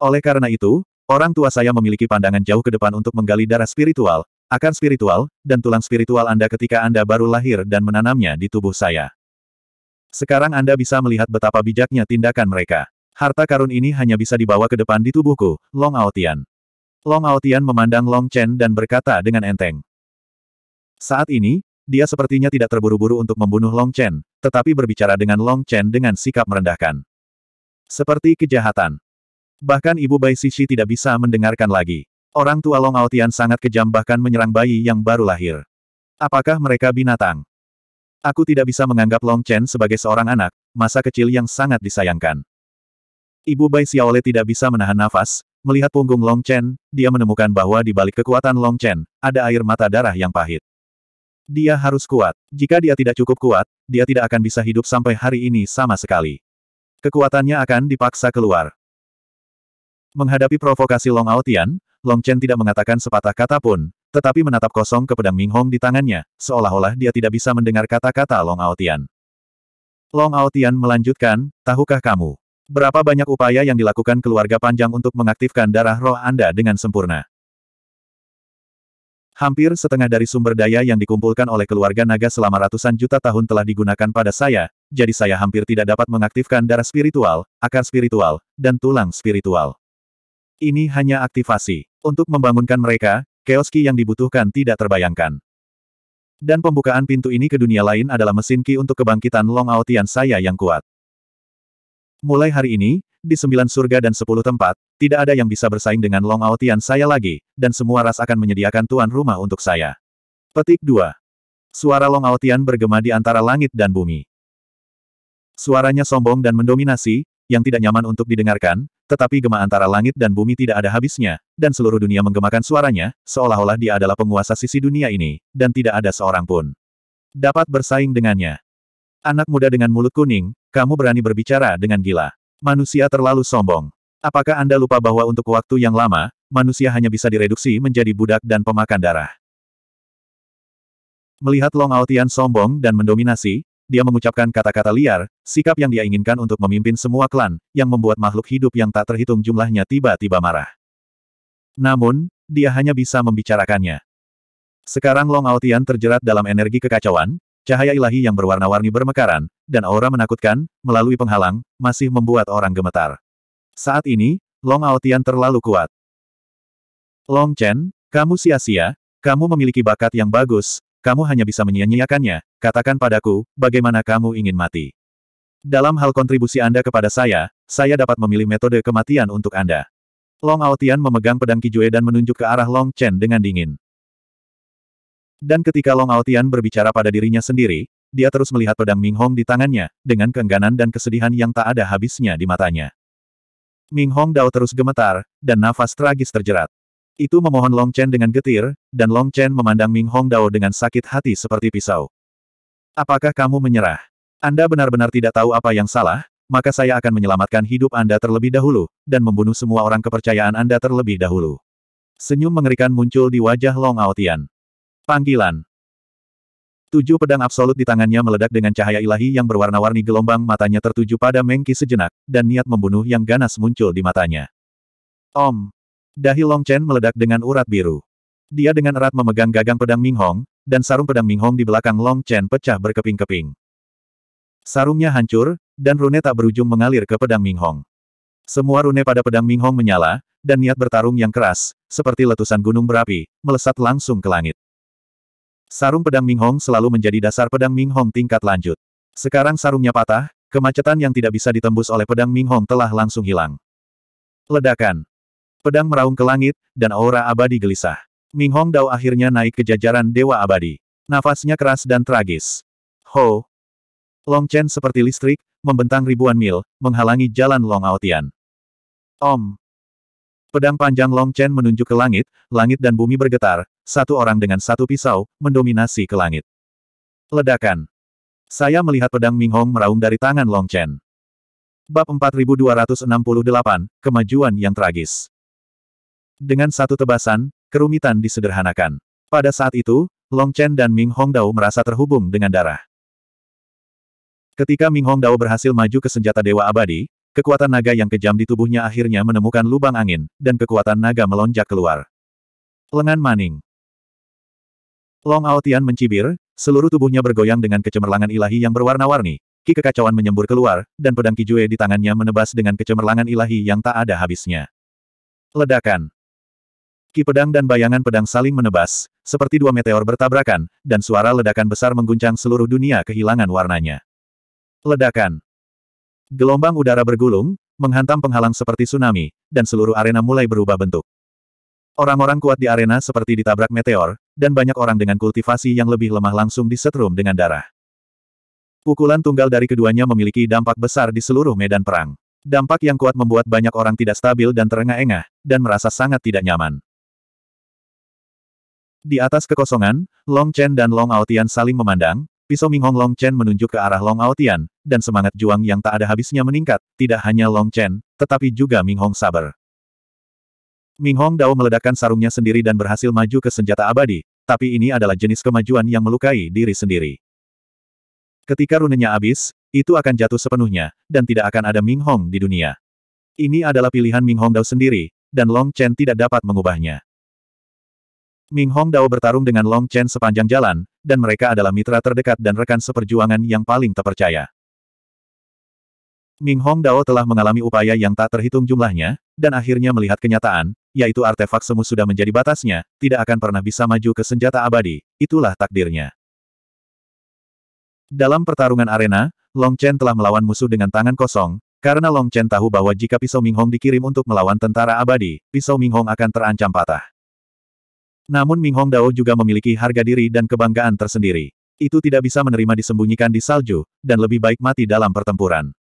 Oleh karena itu, orang tua saya memiliki pandangan jauh ke depan untuk menggali darah spiritual, akan spiritual, dan tulang spiritual Anda ketika Anda baru lahir dan menanamnya di tubuh saya. Sekarang Anda bisa melihat betapa bijaknya tindakan mereka. Harta karun ini hanya bisa dibawa ke depan di tubuhku, Long Aotian. Long Aotian memandang Long Chen dan berkata dengan enteng. Saat ini, dia sepertinya tidak terburu-buru untuk membunuh Long Chen, tetapi berbicara dengan Long Chen dengan sikap merendahkan. Seperti kejahatan, Bahkan ibu Bai Sisi tidak bisa mendengarkan lagi. Orang tua Long Aotian sangat kejam bahkan menyerang bayi yang baru lahir. Apakah mereka binatang? Aku tidak bisa menganggap Long Chen sebagai seorang anak, masa kecil yang sangat disayangkan. Ibu Bai Xiaole tidak bisa menahan nafas, melihat punggung Long Chen, dia menemukan bahwa di balik kekuatan Long Chen, ada air mata darah yang pahit. Dia harus kuat. Jika dia tidak cukup kuat, dia tidak akan bisa hidup sampai hari ini sama sekali. Kekuatannya akan dipaksa keluar. Menghadapi provokasi Long Aotian, Long Chen tidak mengatakan sepatah kata pun, tetapi menatap kosong ke pedang Ming Hong di tangannya, seolah-olah dia tidak bisa mendengar kata-kata Long Aotian. Long Aotian melanjutkan, tahukah kamu? Berapa banyak upaya yang dilakukan keluarga panjang untuk mengaktifkan darah roh Anda dengan sempurna? Hampir setengah dari sumber daya yang dikumpulkan oleh keluarga naga selama ratusan juta tahun telah digunakan pada saya, jadi saya hampir tidak dapat mengaktifkan darah spiritual, akar spiritual, dan tulang spiritual. Ini hanya aktivasi. Untuk membangunkan mereka, keoski yang dibutuhkan tidak terbayangkan. Dan pembukaan pintu ini ke dunia lain adalah mesin Ki untuk kebangkitan Long Aotian saya yang kuat. Mulai hari ini, di sembilan surga dan sepuluh tempat, tidak ada yang bisa bersaing dengan Long Aotian saya lagi, dan semua ras akan menyediakan tuan rumah untuk saya. Petik 2. Suara Long Aotian bergema di antara langit dan bumi. Suaranya sombong dan mendominasi, yang tidak nyaman untuk didengarkan, tetapi gema antara langit dan bumi tidak ada habisnya, dan seluruh dunia menggemakan suaranya, seolah-olah dia adalah penguasa sisi dunia ini, dan tidak ada seorang pun. Dapat bersaing dengannya. Anak muda dengan mulut kuning, kamu berani berbicara dengan gila. Manusia terlalu sombong. Apakah Anda lupa bahwa untuk waktu yang lama, manusia hanya bisa direduksi menjadi budak dan pemakan darah? Melihat Long Aotian sombong dan mendominasi, dia mengucapkan kata-kata liar, sikap yang dia inginkan untuk memimpin semua klan, yang membuat makhluk hidup yang tak terhitung jumlahnya tiba-tiba marah. Namun, dia hanya bisa membicarakannya. Sekarang Long Aotian terjerat dalam energi kekacauan, cahaya ilahi yang berwarna-warni bermekaran, dan aura menakutkan, melalui penghalang, masih membuat orang gemetar. Saat ini, Long Aotian terlalu kuat. Long Chen, kamu sia-sia, kamu memiliki bakat yang bagus, kamu hanya bisa menyia-nyiakannya, katakan padaku, bagaimana kamu ingin mati. Dalam hal kontribusi Anda kepada saya, saya dapat memilih metode kematian untuk Anda. Long Aotian memegang pedang Kijue dan menunjuk ke arah Long Chen dengan dingin. Dan ketika Long Aotian berbicara pada dirinya sendiri, dia terus melihat pedang Ming Hong di tangannya, dengan keengganan dan kesedihan yang tak ada habisnya di matanya. Ming Hong Dao terus gemetar, dan nafas tragis terjerat. Itu memohon Long Chen dengan getir, dan Long Chen memandang Ming Hong Dao dengan sakit hati seperti pisau. Apakah kamu menyerah? Anda benar-benar tidak tahu apa yang salah, maka saya akan menyelamatkan hidup Anda terlebih dahulu, dan membunuh semua orang kepercayaan Anda terlebih dahulu. Senyum mengerikan muncul di wajah Long Aotian. Panggilan. Tujuh pedang absolut di tangannya meledak dengan cahaya ilahi yang berwarna-warni gelombang matanya tertuju pada Mengki sejenak, dan niat membunuh yang ganas muncul di matanya. Om. Dahi Long Chen meledak dengan urat biru. Dia dengan erat memegang gagang pedang Ming Hong, dan sarung pedang Ming Hong di belakang Long Chen pecah berkeping-keping. Sarungnya hancur, dan rune tak berujung mengalir ke pedang Ming Hong. Semua rune pada pedang Ming Hong menyala, dan niat bertarung yang keras, seperti letusan gunung berapi, melesat langsung ke langit. Sarung pedang Ming Hong selalu menjadi dasar pedang Ming Hong tingkat lanjut. Sekarang sarungnya patah, kemacetan yang tidak bisa ditembus oleh pedang Ming Hong telah langsung hilang. Ledakan. Pedang meraung ke langit, dan aura abadi gelisah. Ming Hong Dao akhirnya naik ke jajaran Dewa Abadi. Nafasnya keras dan tragis. Ho! Long Chen seperti listrik, membentang ribuan mil, menghalangi jalan Long Aotian. Om! Pedang panjang Long Chen menunjuk ke langit, langit dan bumi bergetar, satu orang dengan satu pisau, mendominasi ke langit. Ledakan! Saya melihat pedang Ming Hong meraung dari tangan Long Chen. Bab 4268, Kemajuan yang Tragis dengan satu tebasan, kerumitan disederhanakan. Pada saat itu, Long Chen dan Ming Hong Dao merasa terhubung dengan darah. Ketika Ming Hong Dao berhasil maju ke senjata Dewa Abadi, kekuatan naga yang kejam di tubuhnya akhirnya menemukan lubang angin, dan kekuatan naga melonjak keluar. Lengan maning. Long Aotian mencibir, seluruh tubuhnya bergoyang dengan kecemerlangan ilahi yang berwarna-warni, ki kekacauan menyembur keluar, dan pedang Ki Jue di tangannya menebas dengan kecemerlangan ilahi yang tak ada habisnya. Ledakan. Ki pedang dan bayangan pedang saling menebas, seperti dua meteor bertabrakan, dan suara ledakan besar mengguncang seluruh dunia kehilangan warnanya. Ledakan. Gelombang udara bergulung, menghantam penghalang seperti tsunami, dan seluruh arena mulai berubah bentuk. Orang-orang kuat di arena seperti ditabrak meteor, dan banyak orang dengan kultivasi yang lebih lemah langsung disetrum dengan darah. Pukulan tunggal dari keduanya memiliki dampak besar di seluruh medan perang. Dampak yang kuat membuat banyak orang tidak stabil dan terengah-engah, dan merasa sangat tidak nyaman. Di atas kekosongan, Long Chen dan Long Aotian saling memandang, pisau Ming Hong Long Chen menunjuk ke arah Long Aotian, dan semangat juang yang tak ada habisnya meningkat, tidak hanya Long Chen, tetapi juga Ming Hong sabar. Ming Hong Dao meledakkan sarungnya sendiri dan berhasil maju ke senjata abadi, tapi ini adalah jenis kemajuan yang melukai diri sendiri. Ketika runenya habis, itu akan jatuh sepenuhnya, dan tidak akan ada Ming Hong di dunia. Ini adalah pilihan Ming Hong Dao sendiri, dan Long Chen tidak dapat mengubahnya. Ming Hong Dao bertarung dengan Long Chen sepanjang jalan, dan mereka adalah mitra terdekat dan rekan seperjuangan yang paling terpercaya. Ming Hong Dao telah mengalami upaya yang tak terhitung jumlahnya, dan akhirnya melihat kenyataan, yaitu artefak semu sudah menjadi batasnya, tidak akan pernah bisa maju ke senjata abadi, itulah takdirnya. Dalam pertarungan arena, Long Chen telah melawan musuh dengan tangan kosong, karena Long Chen tahu bahwa jika pisau Ming Hong dikirim untuk melawan tentara abadi, pisau Ming Hong akan terancam patah. Namun Ming Hong Dao juga memiliki harga diri dan kebanggaan tersendiri. Itu tidak bisa menerima disembunyikan di salju, dan lebih baik mati dalam pertempuran.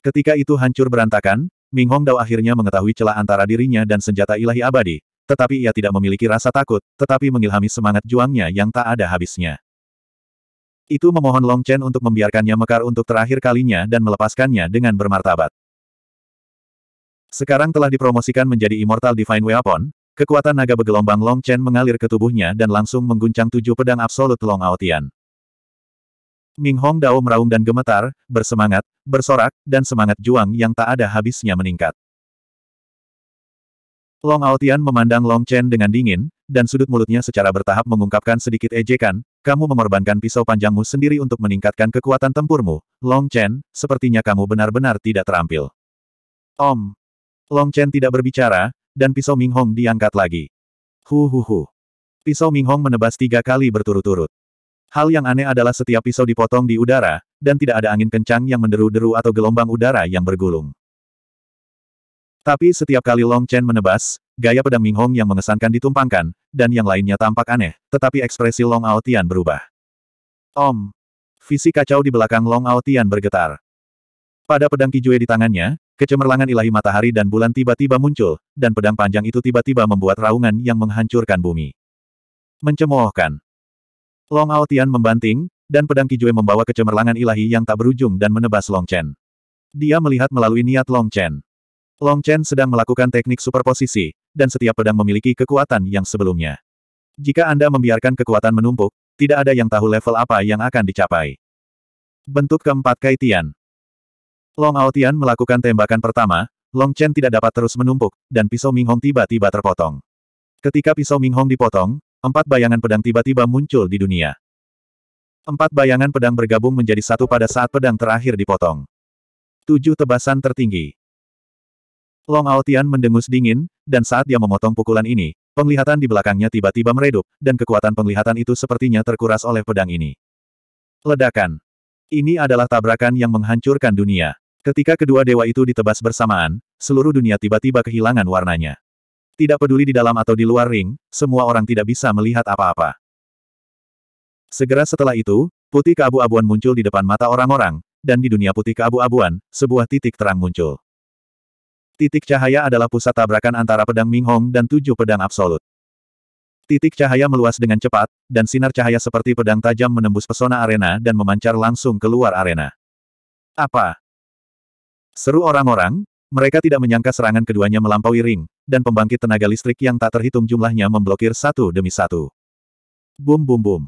Ketika itu hancur berantakan, Ming Hong Dao akhirnya mengetahui celah antara dirinya dan senjata ilahi abadi, tetapi ia tidak memiliki rasa takut, tetapi mengilhami semangat juangnya yang tak ada habisnya. Itu memohon Long Chen untuk membiarkannya mekar untuk terakhir kalinya dan melepaskannya dengan bermartabat. Sekarang telah dipromosikan menjadi Immortal Divine Weapon, Kekuatan naga bergelombang Long Chen mengalir ke tubuhnya dan langsung mengguncang tujuh pedang absolut Long Aotian. Ming Hong Dao meraung dan gemetar, bersemangat, bersorak, dan semangat juang yang tak ada habisnya meningkat. Long Aotian memandang Long Chen dengan dingin, dan sudut mulutnya secara bertahap mengungkapkan sedikit ejekan, kamu mengorbankan pisau panjangmu sendiri untuk meningkatkan kekuatan tempurmu, Long Chen, sepertinya kamu benar-benar tidak terampil. Om. Long Chen tidak berbicara, dan pisau Ming Hong diangkat lagi. Hu hu hu. Pisau Ming Hong menebas tiga kali berturut-turut. Hal yang aneh adalah setiap pisau dipotong di udara, dan tidak ada angin kencang yang menderu-deru atau gelombang udara yang bergulung. Tapi setiap kali Long Chen menebas, gaya pedang Ming Hong yang mengesankan ditumpangkan, dan yang lainnya tampak aneh, tetapi ekspresi Long Ao Tian berubah. Om! Visi kacau di belakang Long Ao Tian bergetar. Pada pedang Kijue di tangannya, kecemerlangan ilahi matahari dan bulan tiba-tiba muncul, dan pedang panjang itu tiba-tiba membuat raungan yang menghancurkan bumi. Mencemoohkan. Long Aotian membanting, dan pedang Kijue membawa kecemerlangan ilahi yang tak berujung dan menebas Long Chen. Dia melihat melalui niat Long Chen. Long Chen sedang melakukan teknik superposisi, dan setiap pedang memiliki kekuatan yang sebelumnya. Jika Anda membiarkan kekuatan menumpuk, tidak ada yang tahu level apa yang akan dicapai. Bentuk keempat Kaitian Long Aotian melakukan tembakan pertama, Long Chen tidak dapat terus menumpuk, dan pisau Ming Hong tiba-tiba terpotong. Ketika pisau Ming Hong dipotong, empat bayangan pedang tiba-tiba muncul di dunia. Empat bayangan pedang bergabung menjadi satu pada saat pedang terakhir dipotong. Tujuh tebasan tertinggi. Long Aotian mendengus dingin, dan saat dia memotong pukulan ini, penglihatan di belakangnya tiba-tiba meredup, dan kekuatan penglihatan itu sepertinya terkuras oleh pedang ini. Ledakan. Ini adalah tabrakan yang menghancurkan dunia. Ketika kedua dewa itu ditebas bersamaan, seluruh dunia tiba-tiba kehilangan warnanya. Tidak peduli di dalam atau di luar ring, semua orang tidak bisa melihat apa-apa. Segera setelah itu, putih keabu-abuan muncul di depan mata orang-orang, dan di dunia putih keabu-abuan, sebuah titik terang muncul. Titik cahaya adalah pusat tabrakan antara pedang Ming Hong dan tujuh pedang absolut. Titik cahaya meluas dengan cepat, dan sinar cahaya seperti pedang tajam menembus pesona arena dan memancar langsung keluar arena. Apa? Seru orang-orang, mereka tidak menyangka serangan keduanya melampaui ring, dan pembangkit tenaga listrik yang tak terhitung jumlahnya memblokir satu demi satu. Bum bum bum.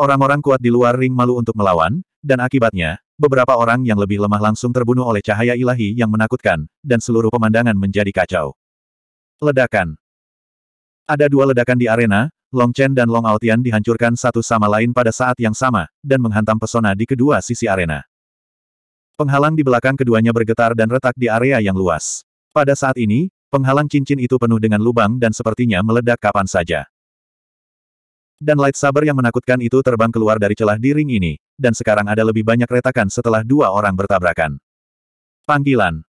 Orang-orang kuat di luar ring malu untuk melawan, dan akibatnya, beberapa orang yang lebih lemah langsung terbunuh oleh cahaya ilahi yang menakutkan, dan seluruh pemandangan menjadi kacau. Ledakan. Ada dua ledakan di arena, Long Chen dan Long Altian dihancurkan satu sama lain pada saat yang sama, dan menghantam pesona di kedua sisi arena. Penghalang di belakang keduanya bergetar dan retak di area yang luas. Pada saat ini, penghalang cincin itu penuh dengan lubang dan sepertinya meledak kapan saja. Dan light saber yang menakutkan itu terbang keluar dari celah di ring ini, dan sekarang ada lebih banyak retakan setelah dua orang bertabrakan. Panggilan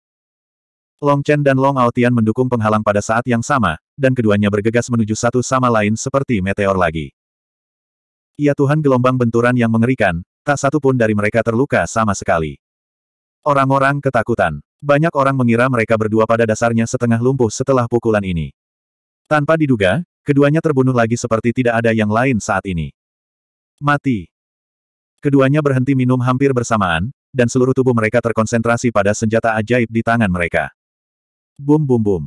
Long Chen dan Long Aotian mendukung penghalang pada saat yang sama, dan keduanya bergegas menuju satu sama lain seperti meteor lagi. Ya Tuhan gelombang benturan yang mengerikan, tak satu pun dari mereka terluka sama sekali. Orang-orang ketakutan. Banyak orang mengira mereka berdua pada dasarnya setengah lumpuh setelah pukulan ini. Tanpa diduga, keduanya terbunuh lagi seperti tidak ada yang lain saat ini. Mati. Keduanya berhenti minum hampir bersamaan, dan seluruh tubuh mereka terkonsentrasi pada senjata ajaib di tangan mereka. Bum bum bum.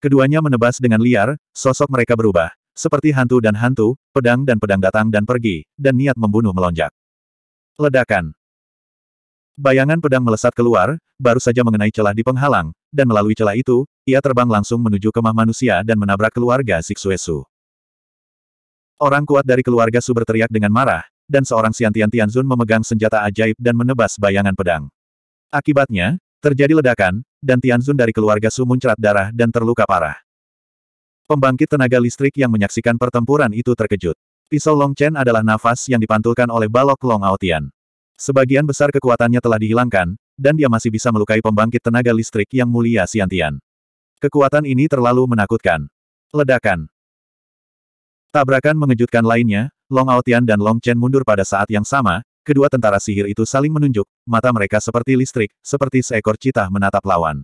Keduanya menebas dengan liar, sosok mereka berubah, seperti hantu dan hantu, pedang dan pedang datang dan pergi, dan niat membunuh melonjak. Ledakan. Bayangan pedang melesat keluar, baru saja mengenai celah di penghalang, dan melalui celah itu, ia terbang langsung menuju kemah manusia dan menabrak keluarga Siksuesu. Orang kuat dari keluarga Su berteriak dengan marah, dan seorang siantian Tianzun memegang senjata ajaib dan menebas bayangan pedang. Akibatnya, terjadi ledakan, dan Tianzun dari keluarga Su muncrat darah dan terluka parah. Pembangkit tenaga listrik yang menyaksikan pertempuran itu terkejut. Pisau Long Chen adalah nafas yang dipantulkan oleh balok Long Aotian. Sebagian besar kekuatannya telah dihilangkan, dan dia masih bisa melukai pembangkit tenaga listrik yang mulia Siantian. Kekuatan ini terlalu menakutkan. Ledakan. Tabrakan mengejutkan lainnya, Long Aotian dan Long Chen mundur pada saat yang sama, kedua tentara sihir itu saling menunjuk, mata mereka seperti listrik, seperti seekor citah menatap lawan.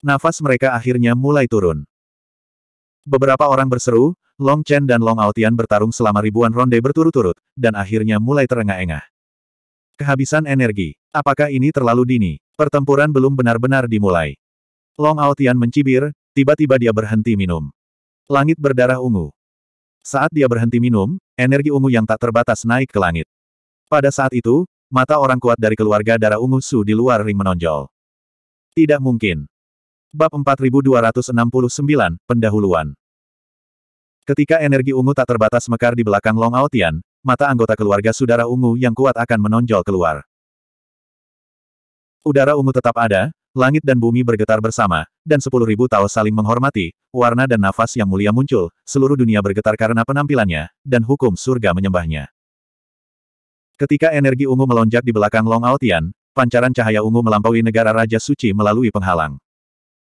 Nafas mereka akhirnya mulai turun. Beberapa orang berseru, Long Chen dan Long Aotian bertarung selama ribuan ronde berturut-turut, dan akhirnya mulai terengah-engah. Kehabisan energi. Apakah ini terlalu dini? Pertempuran belum benar-benar dimulai. Long Aotian mencibir, tiba-tiba dia berhenti minum. Langit berdarah ungu. Saat dia berhenti minum, energi ungu yang tak terbatas naik ke langit. Pada saat itu, mata orang kuat dari keluarga darah ungu Su di luar ring menonjol. Tidak mungkin. Bab 4269, Pendahuluan Ketika energi ungu tak terbatas mekar di belakang Long Aotian, mata anggota keluarga saudara ungu yang kuat akan menonjol keluar. Udara ungu tetap ada, langit dan bumi bergetar bersama, dan sepuluh ribu tao saling menghormati, warna dan nafas yang mulia muncul, seluruh dunia bergetar karena penampilannya, dan hukum surga menyembahnya. Ketika energi ungu melonjak di belakang Long Aotian, pancaran cahaya ungu melampaui negara Raja Suci melalui penghalang.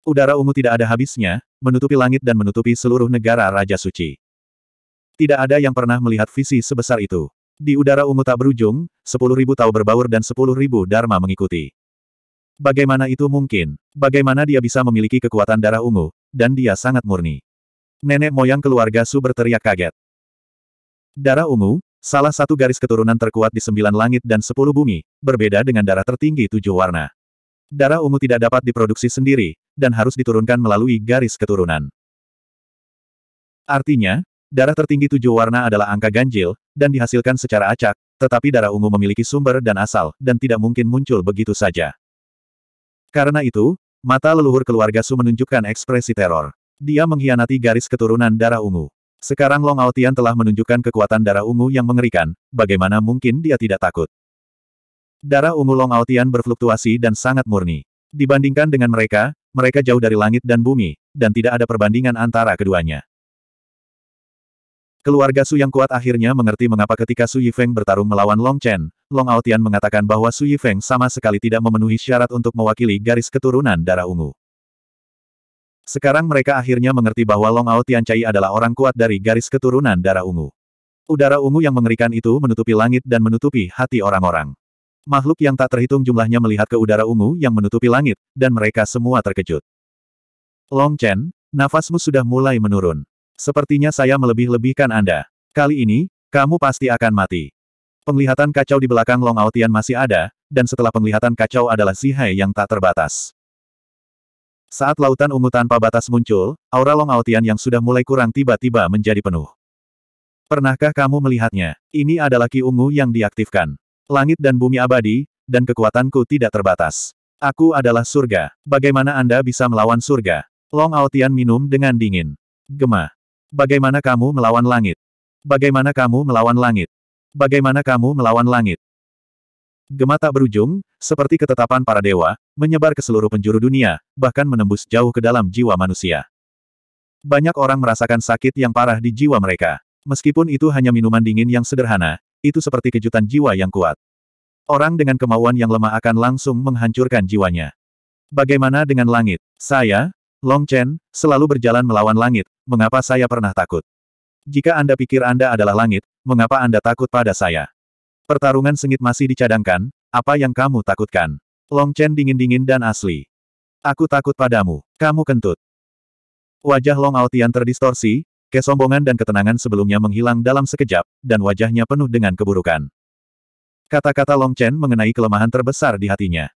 Udara ungu tidak ada habisnya, menutupi langit dan menutupi seluruh negara Raja Suci. Tidak ada yang pernah melihat visi sebesar itu. Di udara ungu tak berujung, sepuluh ribu tau berbaur dan sepuluh ribu dharma mengikuti. Bagaimana itu mungkin? Bagaimana dia bisa memiliki kekuatan darah ungu, dan dia sangat murni? Nenek moyang keluarga Su berteriak kaget. Darah ungu, salah satu garis keturunan terkuat di sembilan langit dan sepuluh bumi, berbeda dengan darah tertinggi tujuh warna. Darah ungu tidak dapat diproduksi sendiri, dan harus diturunkan melalui garis keturunan. Artinya, Darah tertinggi tujuh warna adalah angka ganjil, dan dihasilkan secara acak, tetapi darah ungu memiliki sumber dan asal, dan tidak mungkin muncul begitu saja. Karena itu, mata leluhur keluarga Su menunjukkan ekspresi teror. Dia mengkhianati garis keturunan darah ungu. Sekarang Long Aotian telah menunjukkan kekuatan darah ungu yang mengerikan, bagaimana mungkin dia tidak takut. Darah ungu Long Aotian berfluktuasi dan sangat murni. Dibandingkan dengan mereka, mereka jauh dari langit dan bumi, dan tidak ada perbandingan antara keduanya. Keluarga Su yang kuat akhirnya mengerti mengapa ketika Su Yifeng bertarung melawan Long Chen, Long Aotian mengatakan bahwa Su Yifeng sama sekali tidak memenuhi syarat untuk mewakili garis keturunan darah ungu. Sekarang mereka akhirnya mengerti bahwa Long Aotian Cai adalah orang kuat dari garis keturunan darah ungu. Udara ungu yang mengerikan itu menutupi langit dan menutupi hati orang-orang. Makhluk yang tak terhitung jumlahnya melihat ke udara ungu yang menutupi langit, dan mereka semua terkejut. Long Chen, nafasmu sudah mulai menurun. Sepertinya saya melebih-lebihkan Anda. Kali ini, kamu pasti akan mati. Penglihatan kacau di belakang Long Aotian masih ada, dan setelah penglihatan kacau adalah Zihai yang tak terbatas. Saat lautan ungu tanpa batas muncul, aura Long Aotian yang sudah mulai kurang tiba-tiba menjadi penuh. Pernahkah kamu melihatnya? Ini adalah ki ungu yang diaktifkan. Langit dan bumi abadi, dan kekuatanku tidak terbatas. Aku adalah surga. Bagaimana Anda bisa melawan surga? Long Aotian minum dengan dingin. Gemah. Bagaimana kamu melawan langit? Bagaimana kamu melawan langit? Bagaimana kamu melawan langit? Gema tak berujung, seperti ketetapan para dewa, menyebar ke seluruh penjuru dunia, bahkan menembus jauh ke dalam jiwa manusia. Banyak orang merasakan sakit yang parah di jiwa mereka. Meskipun itu hanya minuman dingin yang sederhana, itu seperti kejutan jiwa yang kuat. Orang dengan kemauan yang lemah akan langsung menghancurkan jiwanya. Bagaimana dengan langit? Saya, Long Chen, selalu berjalan melawan langit, mengapa saya pernah takut? Jika Anda pikir Anda adalah langit, mengapa Anda takut pada saya? Pertarungan sengit masih dicadangkan, apa yang kamu takutkan? Long Chen dingin-dingin dan asli. Aku takut padamu, kamu kentut. Wajah Long Aotian terdistorsi, kesombongan dan ketenangan sebelumnya menghilang dalam sekejap, dan wajahnya penuh dengan keburukan. Kata-kata Long Chen mengenai kelemahan terbesar di hatinya.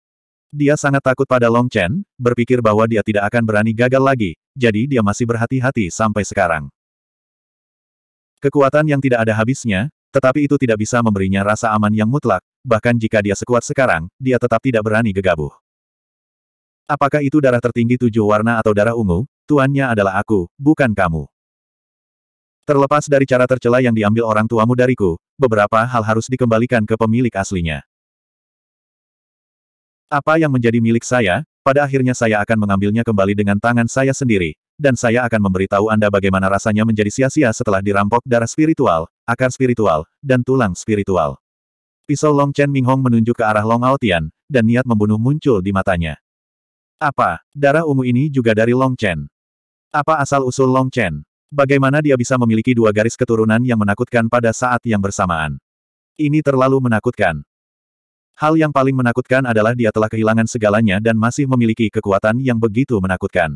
Dia sangat takut pada Long Chen, berpikir bahwa dia tidak akan berani gagal lagi, jadi dia masih berhati-hati sampai sekarang. Kekuatan yang tidak ada habisnya, tetapi itu tidak bisa memberinya rasa aman yang mutlak, bahkan jika dia sekuat sekarang, dia tetap tidak berani gegabah. Apakah itu darah tertinggi tujuh warna atau darah ungu? Tuannya adalah aku, bukan kamu. Terlepas dari cara tercela yang diambil orang tuamu dariku, beberapa hal harus dikembalikan ke pemilik aslinya. Apa yang menjadi milik saya, pada akhirnya saya akan mengambilnya kembali dengan tangan saya sendiri, dan saya akan memberitahu Anda bagaimana rasanya menjadi sia-sia setelah dirampok darah spiritual, akar spiritual, dan tulang spiritual. Pisau Long Chen Ming Hong menunjuk ke arah Long Aotian, dan niat membunuh muncul di matanya. Apa, darah ungu ini juga dari Long Chen? Apa asal-usul Long Chen? Bagaimana dia bisa memiliki dua garis keturunan yang menakutkan pada saat yang bersamaan? Ini terlalu menakutkan. Hal yang paling menakutkan adalah dia telah kehilangan segalanya dan masih memiliki kekuatan yang begitu menakutkan.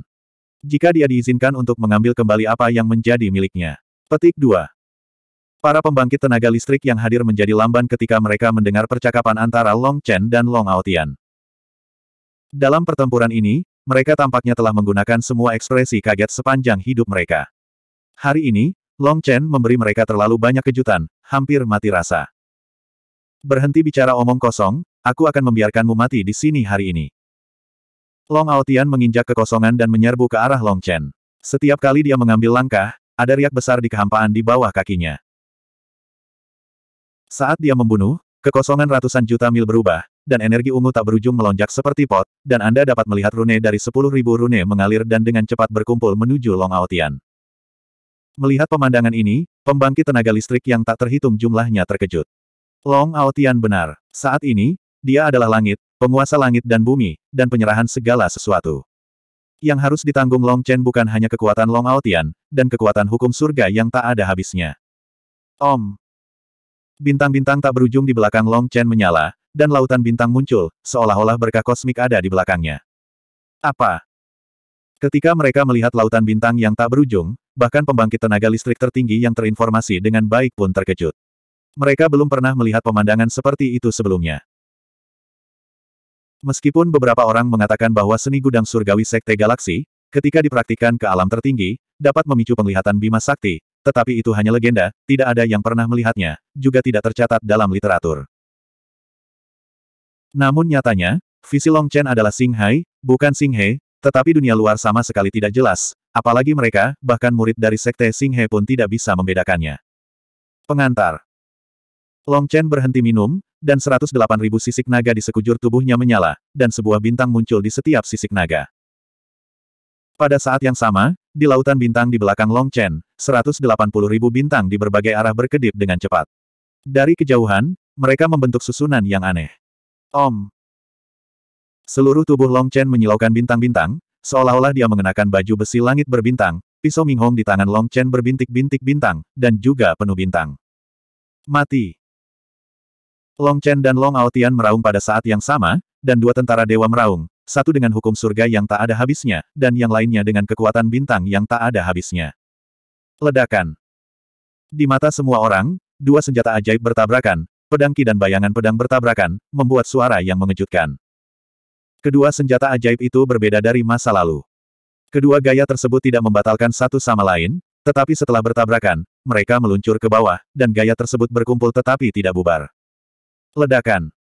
Jika dia diizinkan untuk mengambil kembali apa yang menjadi miliknya. Petik 2. Para pembangkit tenaga listrik yang hadir menjadi lamban ketika mereka mendengar percakapan antara Long Chen dan Long Aotian. Dalam pertempuran ini, mereka tampaknya telah menggunakan semua ekspresi kaget sepanjang hidup mereka. Hari ini, Long Chen memberi mereka terlalu banyak kejutan, hampir mati rasa. Berhenti bicara omong kosong, aku akan membiarkanmu mati di sini hari ini. Long Aotian menginjak kekosongan dan menyerbu ke arah Long Chen. Setiap kali dia mengambil langkah, ada riak besar di kehampaan di bawah kakinya. Saat dia membunuh, kekosongan ratusan juta mil berubah, dan energi ungu tak berujung melonjak seperti pot, dan Anda dapat melihat rune dari sepuluh ribu rune mengalir dan dengan cepat berkumpul menuju Long Aotian. Melihat pemandangan ini, pembangkit tenaga listrik yang tak terhitung jumlahnya terkejut. Long Aotian benar. Saat ini, dia adalah langit, penguasa langit dan bumi, dan penyerahan segala sesuatu. Yang harus ditanggung Long Chen bukan hanya kekuatan Long Aotian, dan kekuatan hukum surga yang tak ada habisnya. Om. Bintang-bintang tak berujung di belakang Long Chen menyala, dan lautan bintang muncul, seolah-olah berkah kosmik ada di belakangnya. Apa? Ketika mereka melihat lautan bintang yang tak berujung, bahkan pembangkit tenaga listrik tertinggi yang terinformasi dengan baik pun terkejut. Mereka belum pernah melihat pemandangan seperti itu sebelumnya. Meskipun beberapa orang mengatakan bahwa seni gudang surgawi Sekte Galaksi, ketika dipraktikkan ke alam tertinggi, dapat memicu penglihatan Bima Sakti, tetapi itu hanya legenda, tidak ada yang pernah melihatnya, juga tidak tercatat dalam literatur. Namun nyatanya, visi Long Chen adalah Singhai, bukan Singhe, tetapi dunia luar sama sekali tidak jelas, apalagi mereka, bahkan murid dari sekte Singhe pun tidak bisa membedakannya. Pengantar Long Chen berhenti minum, dan 108.000 sisik naga di sekujur tubuhnya menyala, dan sebuah bintang muncul di setiap sisik naga. Pada saat yang sama, di lautan bintang di belakang Long Chen, 180.000 bintang di berbagai arah berkedip dengan cepat. Dari kejauhan, mereka membentuk susunan yang aneh. Om. Seluruh tubuh Long Chen menyilaukan bintang-bintang, seolah-olah dia mengenakan baju besi langit berbintang, pisau Minghong di tangan Long Chen berbintik-bintik bintang, dan juga penuh bintang. Mati. Long Chen dan Long Aotian meraung pada saat yang sama, dan dua tentara dewa meraung, satu dengan hukum surga yang tak ada habisnya, dan yang lainnya dengan kekuatan bintang yang tak ada habisnya. Ledakan. Di mata semua orang, dua senjata ajaib bertabrakan, pedangki dan bayangan pedang bertabrakan, membuat suara yang mengejutkan. Kedua senjata ajaib itu berbeda dari masa lalu. Kedua gaya tersebut tidak membatalkan satu sama lain, tetapi setelah bertabrakan, mereka meluncur ke bawah, dan gaya tersebut berkumpul tetapi tidak bubar. Ledakan.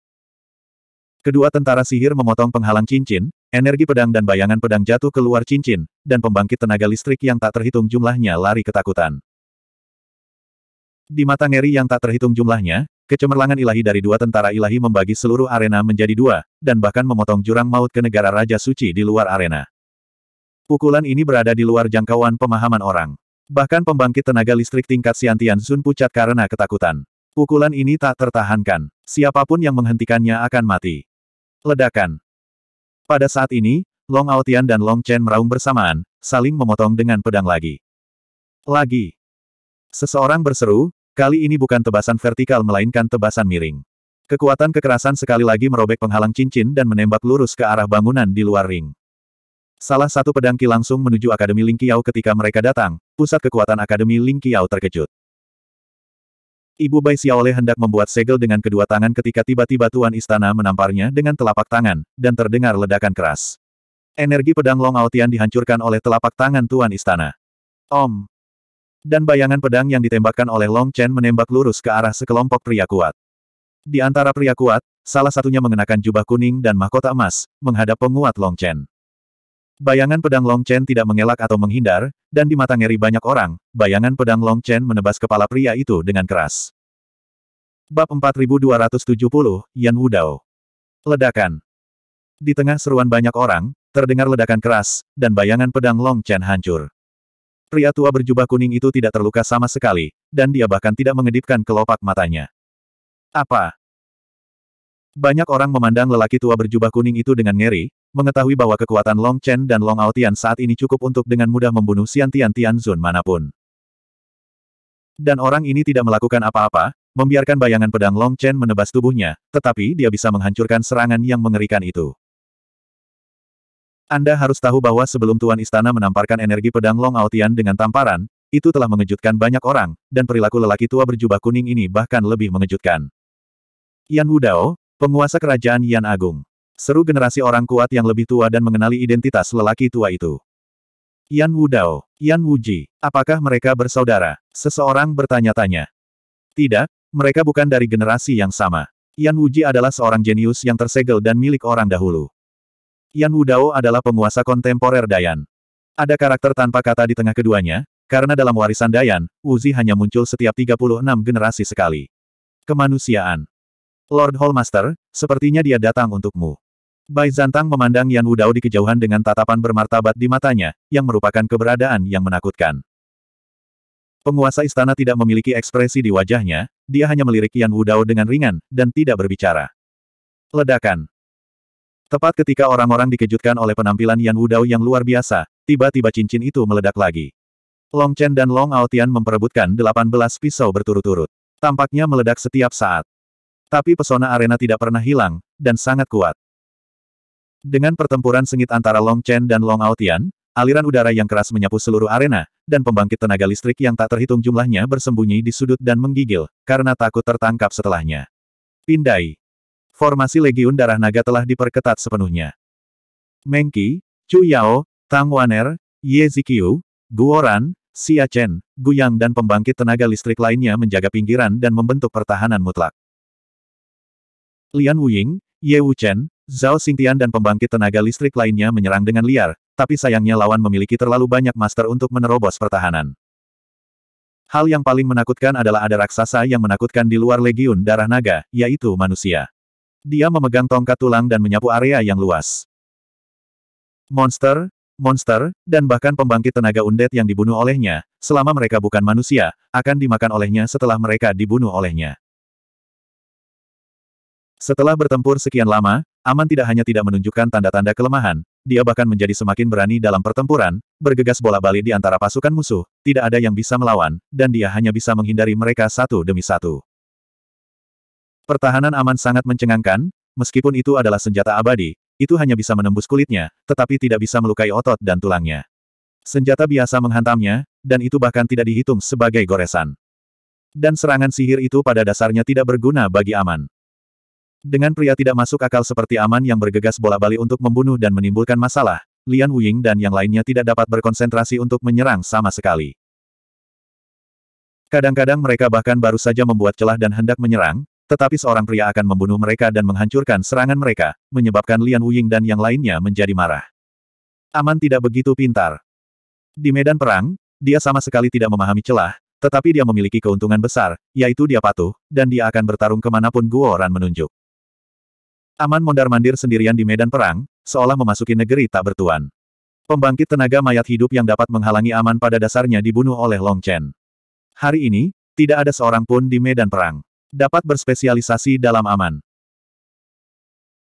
Kedua tentara sihir memotong penghalang cincin, energi pedang dan bayangan pedang jatuh keluar cincin, dan pembangkit tenaga listrik yang tak terhitung jumlahnya lari ketakutan. Di mata Ngeri yang tak terhitung jumlahnya, kecemerlangan ilahi dari dua tentara ilahi membagi seluruh arena menjadi dua, dan bahkan memotong jurang maut ke negara Raja Suci di luar arena. Pukulan ini berada di luar jangkauan pemahaman orang. Bahkan pembangkit tenaga listrik tingkat siantian Sun pucat karena ketakutan. Pukulan ini tak tertahankan. Siapapun yang menghentikannya akan mati. Ledakan. Pada saat ini, Long Aotian dan Long Chen meraung bersamaan, saling memotong dengan pedang lagi. Lagi. Seseorang berseru, kali ini bukan tebasan vertikal melainkan tebasan miring. Kekuatan kekerasan sekali lagi merobek penghalang cincin dan menembak lurus ke arah bangunan di luar ring. Salah satu pedangki langsung menuju Akademi Ling ketika mereka datang, pusat kekuatan Akademi Ling terkejut. Ibu Bai Xiaole hendak membuat segel dengan kedua tangan ketika tiba-tiba Tuan Istana menamparnya dengan telapak tangan, dan terdengar ledakan keras. Energi pedang Long Aotian dihancurkan oleh telapak tangan Tuan Istana. Om! Dan bayangan pedang yang ditembakkan oleh Long Chen menembak lurus ke arah sekelompok pria kuat. Di antara pria kuat, salah satunya mengenakan jubah kuning dan mahkota emas, menghadap penguat Long Chen. Bayangan pedang Long Chen tidak mengelak atau menghindar, dan di mata ngeri banyak orang, bayangan pedang Long Chen menebas kepala pria itu dengan keras. Bab 4270, Yan Wudao. Ledakan. Di tengah seruan banyak orang, terdengar ledakan keras, dan bayangan pedang Long Chen hancur. Pria tua berjubah kuning itu tidak terluka sama sekali, dan dia bahkan tidak mengedipkan kelopak matanya. Apa? Banyak orang memandang lelaki tua berjubah kuning itu dengan ngeri, mengetahui bahwa kekuatan Long Chen dan Long Aotian saat ini cukup untuk dengan mudah membunuh Xian Tian Zun manapun. Dan orang ini tidak melakukan apa-apa, membiarkan bayangan pedang Long Chen menebas tubuhnya, tetapi dia bisa menghancurkan serangan yang mengerikan itu. Anda harus tahu bahwa sebelum Tuan Istana menamparkan energi pedang Long Aotian dengan tamparan, itu telah mengejutkan banyak orang, dan perilaku lelaki tua berjubah kuning ini bahkan lebih mengejutkan. Yan Wudao, penguasa kerajaan Yan Agung. Seru generasi orang kuat yang lebih tua dan mengenali identitas lelaki tua itu. Yan Wudao, Yan Wuji, apakah mereka bersaudara? Seseorang bertanya-tanya. Tidak, mereka bukan dari generasi yang sama. Yan Wuji adalah seorang jenius yang tersegel dan milik orang dahulu. Yan Wudao adalah penguasa kontemporer Dayan. Ada karakter tanpa kata di tengah keduanya, karena dalam warisan Dayan, Zi hanya muncul setiap 36 generasi sekali. Kemanusiaan. Lord Hallmaster, sepertinya dia datang untukmu. Bai Zantang memandang Yan Wudao di kejauhan dengan tatapan bermartabat di matanya, yang merupakan keberadaan yang menakutkan. Penguasa istana tidak memiliki ekspresi di wajahnya, dia hanya melirik Yan Wudao dengan ringan, dan tidak berbicara. Ledakan. Tepat ketika orang-orang dikejutkan oleh penampilan Yan Wudao yang luar biasa, tiba-tiba cincin itu meledak lagi. Long Chen dan Long Aotian memperebutkan 18 pisau berturut-turut. Tampaknya meledak setiap saat. Tapi pesona arena tidak pernah hilang, dan sangat kuat. Dengan pertempuran sengit antara Long Chen dan Long Aotian, aliran udara yang keras menyapu seluruh arena, dan pembangkit tenaga listrik yang tak terhitung jumlahnya bersembunyi di sudut dan menggigil, karena takut tertangkap setelahnya. Pindai. Formasi Legiun Darah Naga telah diperketat sepenuhnya. Mengki, Chu Yao, Tang Waner, Ye Ziqiu, Guoran, Xia Chen, Guyang dan pembangkit tenaga listrik lainnya menjaga pinggiran dan membentuk pertahanan mutlak. Lian Wuying, Ye Wuchen, Zhao Xingtian dan pembangkit tenaga listrik lainnya menyerang dengan liar, tapi sayangnya lawan memiliki terlalu banyak master untuk menerobos pertahanan. Hal yang paling menakutkan adalah ada raksasa yang menakutkan di luar legiun darah naga, yaitu manusia. Dia memegang tongkat tulang dan menyapu area yang luas. Monster, monster, dan bahkan pembangkit tenaga undet yang dibunuh olehnya, selama mereka bukan manusia, akan dimakan olehnya setelah mereka dibunuh olehnya. Setelah bertempur sekian lama, Aman tidak hanya tidak menunjukkan tanda-tanda kelemahan, dia bahkan menjadi semakin berani dalam pertempuran, bergegas bola-balik di antara pasukan musuh, tidak ada yang bisa melawan, dan dia hanya bisa menghindari mereka satu demi satu. Pertahanan Aman sangat mencengangkan, meskipun itu adalah senjata abadi, itu hanya bisa menembus kulitnya, tetapi tidak bisa melukai otot dan tulangnya. Senjata biasa menghantamnya, dan itu bahkan tidak dihitung sebagai goresan. Dan serangan sihir itu pada dasarnya tidak berguna bagi Aman. Dengan pria tidak masuk akal seperti Aman yang bergegas bola bali untuk membunuh dan menimbulkan masalah, Lian Wuying dan yang lainnya tidak dapat berkonsentrasi untuk menyerang sama sekali. Kadang-kadang mereka bahkan baru saja membuat celah dan hendak menyerang, tetapi seorang pria akan membunuh mereka dan menghancurkan serangan mereka, menyebabkan Lian Wuying dan yang lainnya menjadi marah. Aman tidak begitu pintar. Di medan perang, dia sama sekali tidak memahami celah, tetapi dia memiliki keuntungan besar, yaitu dia patuh, dan dia akan bertarung kemanapun Guoran menunjuk. Aman mondar-mandir sendirian di medan perang, seolah memasuki negeri tak bertuan. Pembangkit tenaga mayat hidup yang dapat menghalangi Aman pada dasarnya dibunuh oleh Long Chen. Hari ini, tidak ada seorang pun di medan perang. Dapat berspesialisasi dalam Aman.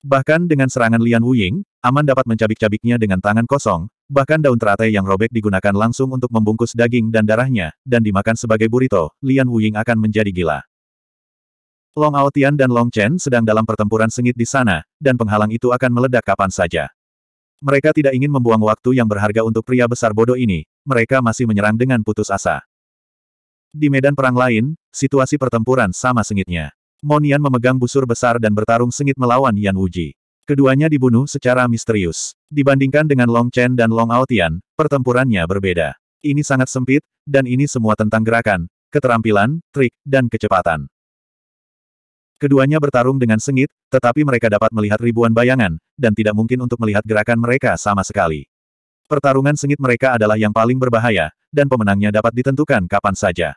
Bahkan dengan serangan Lian Wuying, Aman dapat mencabik-cabiknya dengan tangan kosong, bahkan daun teratai yang robek digunakan langsung untuk membungkus daging dan darahnya, dan dimakan sebagai burrito, Lian Wuying akan menjadi gila. Long Aotian dan Long Chen sedang dalam pertempuran sengit di sana, dan penghalang itu akan meledak kapan saja. Mereka tidak ingin membuang waktu yang berharga untuk pria besar bodoh ini, mereka masih menyerang dengan putus asa. Di medan perang lain, situasi pertempuran sama sengitnya. Monian memegang busur besar dan bertarung sengit melawan Yan Wuji. Keduanya dibunuh secara misterius. Dibandingkan dengan Long Chen dan Long Aotian, pertempurannya berbeda. Ini sangat sempit, dan ini semua tentang gerakan, keterampilan, trik, dan kecepatan. Keduanya bertarung dengan sengit, tetapi mereka dapat melihat ribuan bayangan, dan tidak mungkin untuk melihat gerakan mereka sama sekali. Pertarungan sengit mereka adalah yang paling berbahaya, dan pemenangnya dapat ditentukan kapan saja.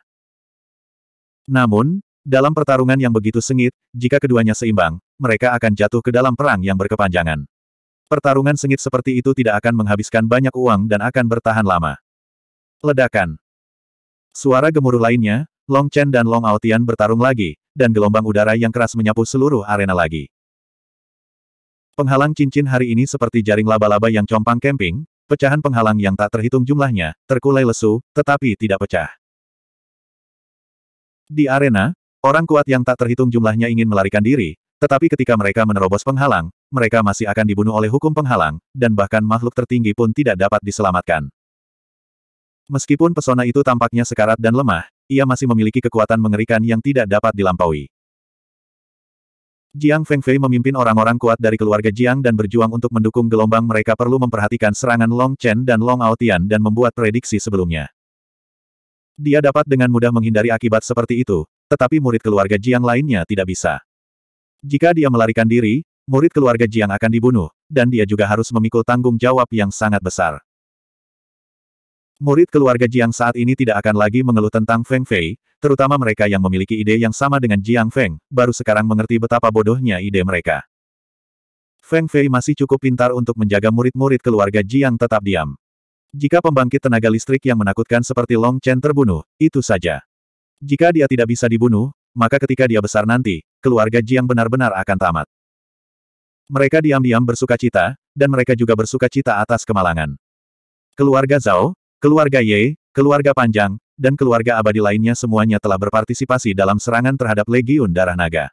Namun, dalam pertarungan yang begitu sengit, jika keduanya seimbang, mereka akan jatuh ke dalam perang yang berkepanjangan. Pertarungan sengit seperti itu tidak akan menghabiskan banyak uang dan akan bertahan lama. Ledakan. Suara gemuruh lainnya, Long Chen dan Long Aotian bertarung lagi, dan gelombang udara yang keras menyapu seluruh arena lagi. Penghalang cincin hari ini seperti jaring laba-laba yang compang camping, pecahan penghalang yang tak terhitung jumlahnya, terkulai lesu, tetapi tidak pecah. Di arena, orang kuat yang tak terhitung jumlahnya ingin melarikan diri, tetapi ketika mereka menerobos penghalang, mereka masih akan dibunuh oleh hukum penghalang, dan bahkan makhluk tertinggi pun tidak dapat diselamatkan. Meskipun pesona itu tampaknya sekarat dan lemah, ia masih memiliki kekuatan mengerikan yang tidak dapat dilampaui. Jiang Fengfei memimpin orang-orang kuat dari keluarga Jiang dan berjuang untuk mendukung gelombang mereka perlu memperhatikan serangan Long Chen dan Long Aotian dan membuat prediksi sebelumnya. Dia dapat dengan mudah menghindari akibat seperti itu, tetapi murid keluarga Jiang lainnya tidak bisa. Jika dia melarikan diri, murid keluarga Jiang akan dibunuh, dan dia juga harus memikul tanggung jawab yang sangat besar. Murid keluarga Jiang saat ini tidak akan lagi mengeluh tentang Feng Fei, terutama mereka yang memiliki ide yang sama dengan Jiang Feng, baru sekarang mengerti betapa bodohnya ide mereka. Feng Fei masih cukup pintar untuk menjaga murid-murid keluarga Jiang tetap diam. Jika pembangkit tenaga listrik yang menakutkan seperti Long Chen terbunuh, itu saja. Jika dia tidak bisa dibunuh, maka ketika dia besar nanti, keluarga Jiang benar-benar akan tamat. Mereka diam-diam bersuka cita, dan mereka juga bersuka cita atas kemalangan. Keluarga Zhao, Keluarga Ye, keluarga Panjang, dan keluarga abadi lainnya semuanya telah berpartisipasi dalam serangan terhadap Legiun Darah Naga.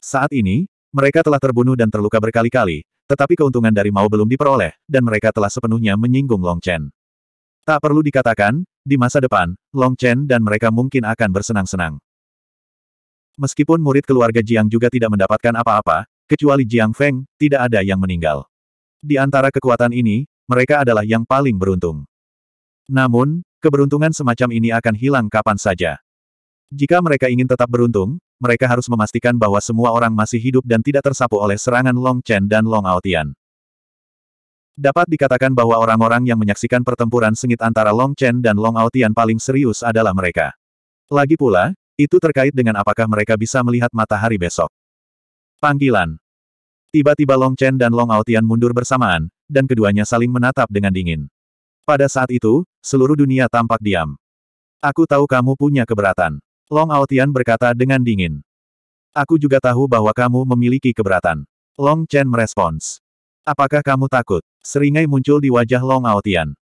Saat ini, mereka telah terbunuh dan terluka berkali-kali, tetapi keuntungan dari Mao belum diperoleh, dan mereka telah sepenuhnya menyinggung Long Chen. Tak perlu dikatakan, di masa depan, Long Chen dan mereka mungkin akan bersenang-senang. Meskipun murid keluarga Jiang juga tidak mendapatkan apa-apa, kecuali Jiang Feng, tidak ada yang meninggal. Di antara kekuatan ini, mereka adalah yang paling beruntung. Namun, keberuntungan semacam ini akan hilang kapan saja. Jika mereka ingin tetap beruntung, mereka harus memastikan bahwa semua orang masih hidup dan tidak tersapu oleh serangan Long Chen dan Long Aotian. Dapat dikatakan bahwa orang-orang yang menyaksikan pertempuran sengit antara Long Chen dan Long Aotian paling serius adalah mereka. Lagi pula, itu terkait dengan apakah mereka bisa melihat matahari besok. Panggilan Tiba-tiba Long Chen dan Long Aotian mundur bersamaan, dan keduanya saling menatap dengan dingin. Pada saat itu, seluruh dunia tampak diam. Aku tahu kamu punya keberatan. Long Aotian berkata dengan dingin. Aku juga tahu bahwa kamu memiliki keberatan. Long Chen merespons. Apakah kamu takut? Seringai muncul di wajah Long Aotian.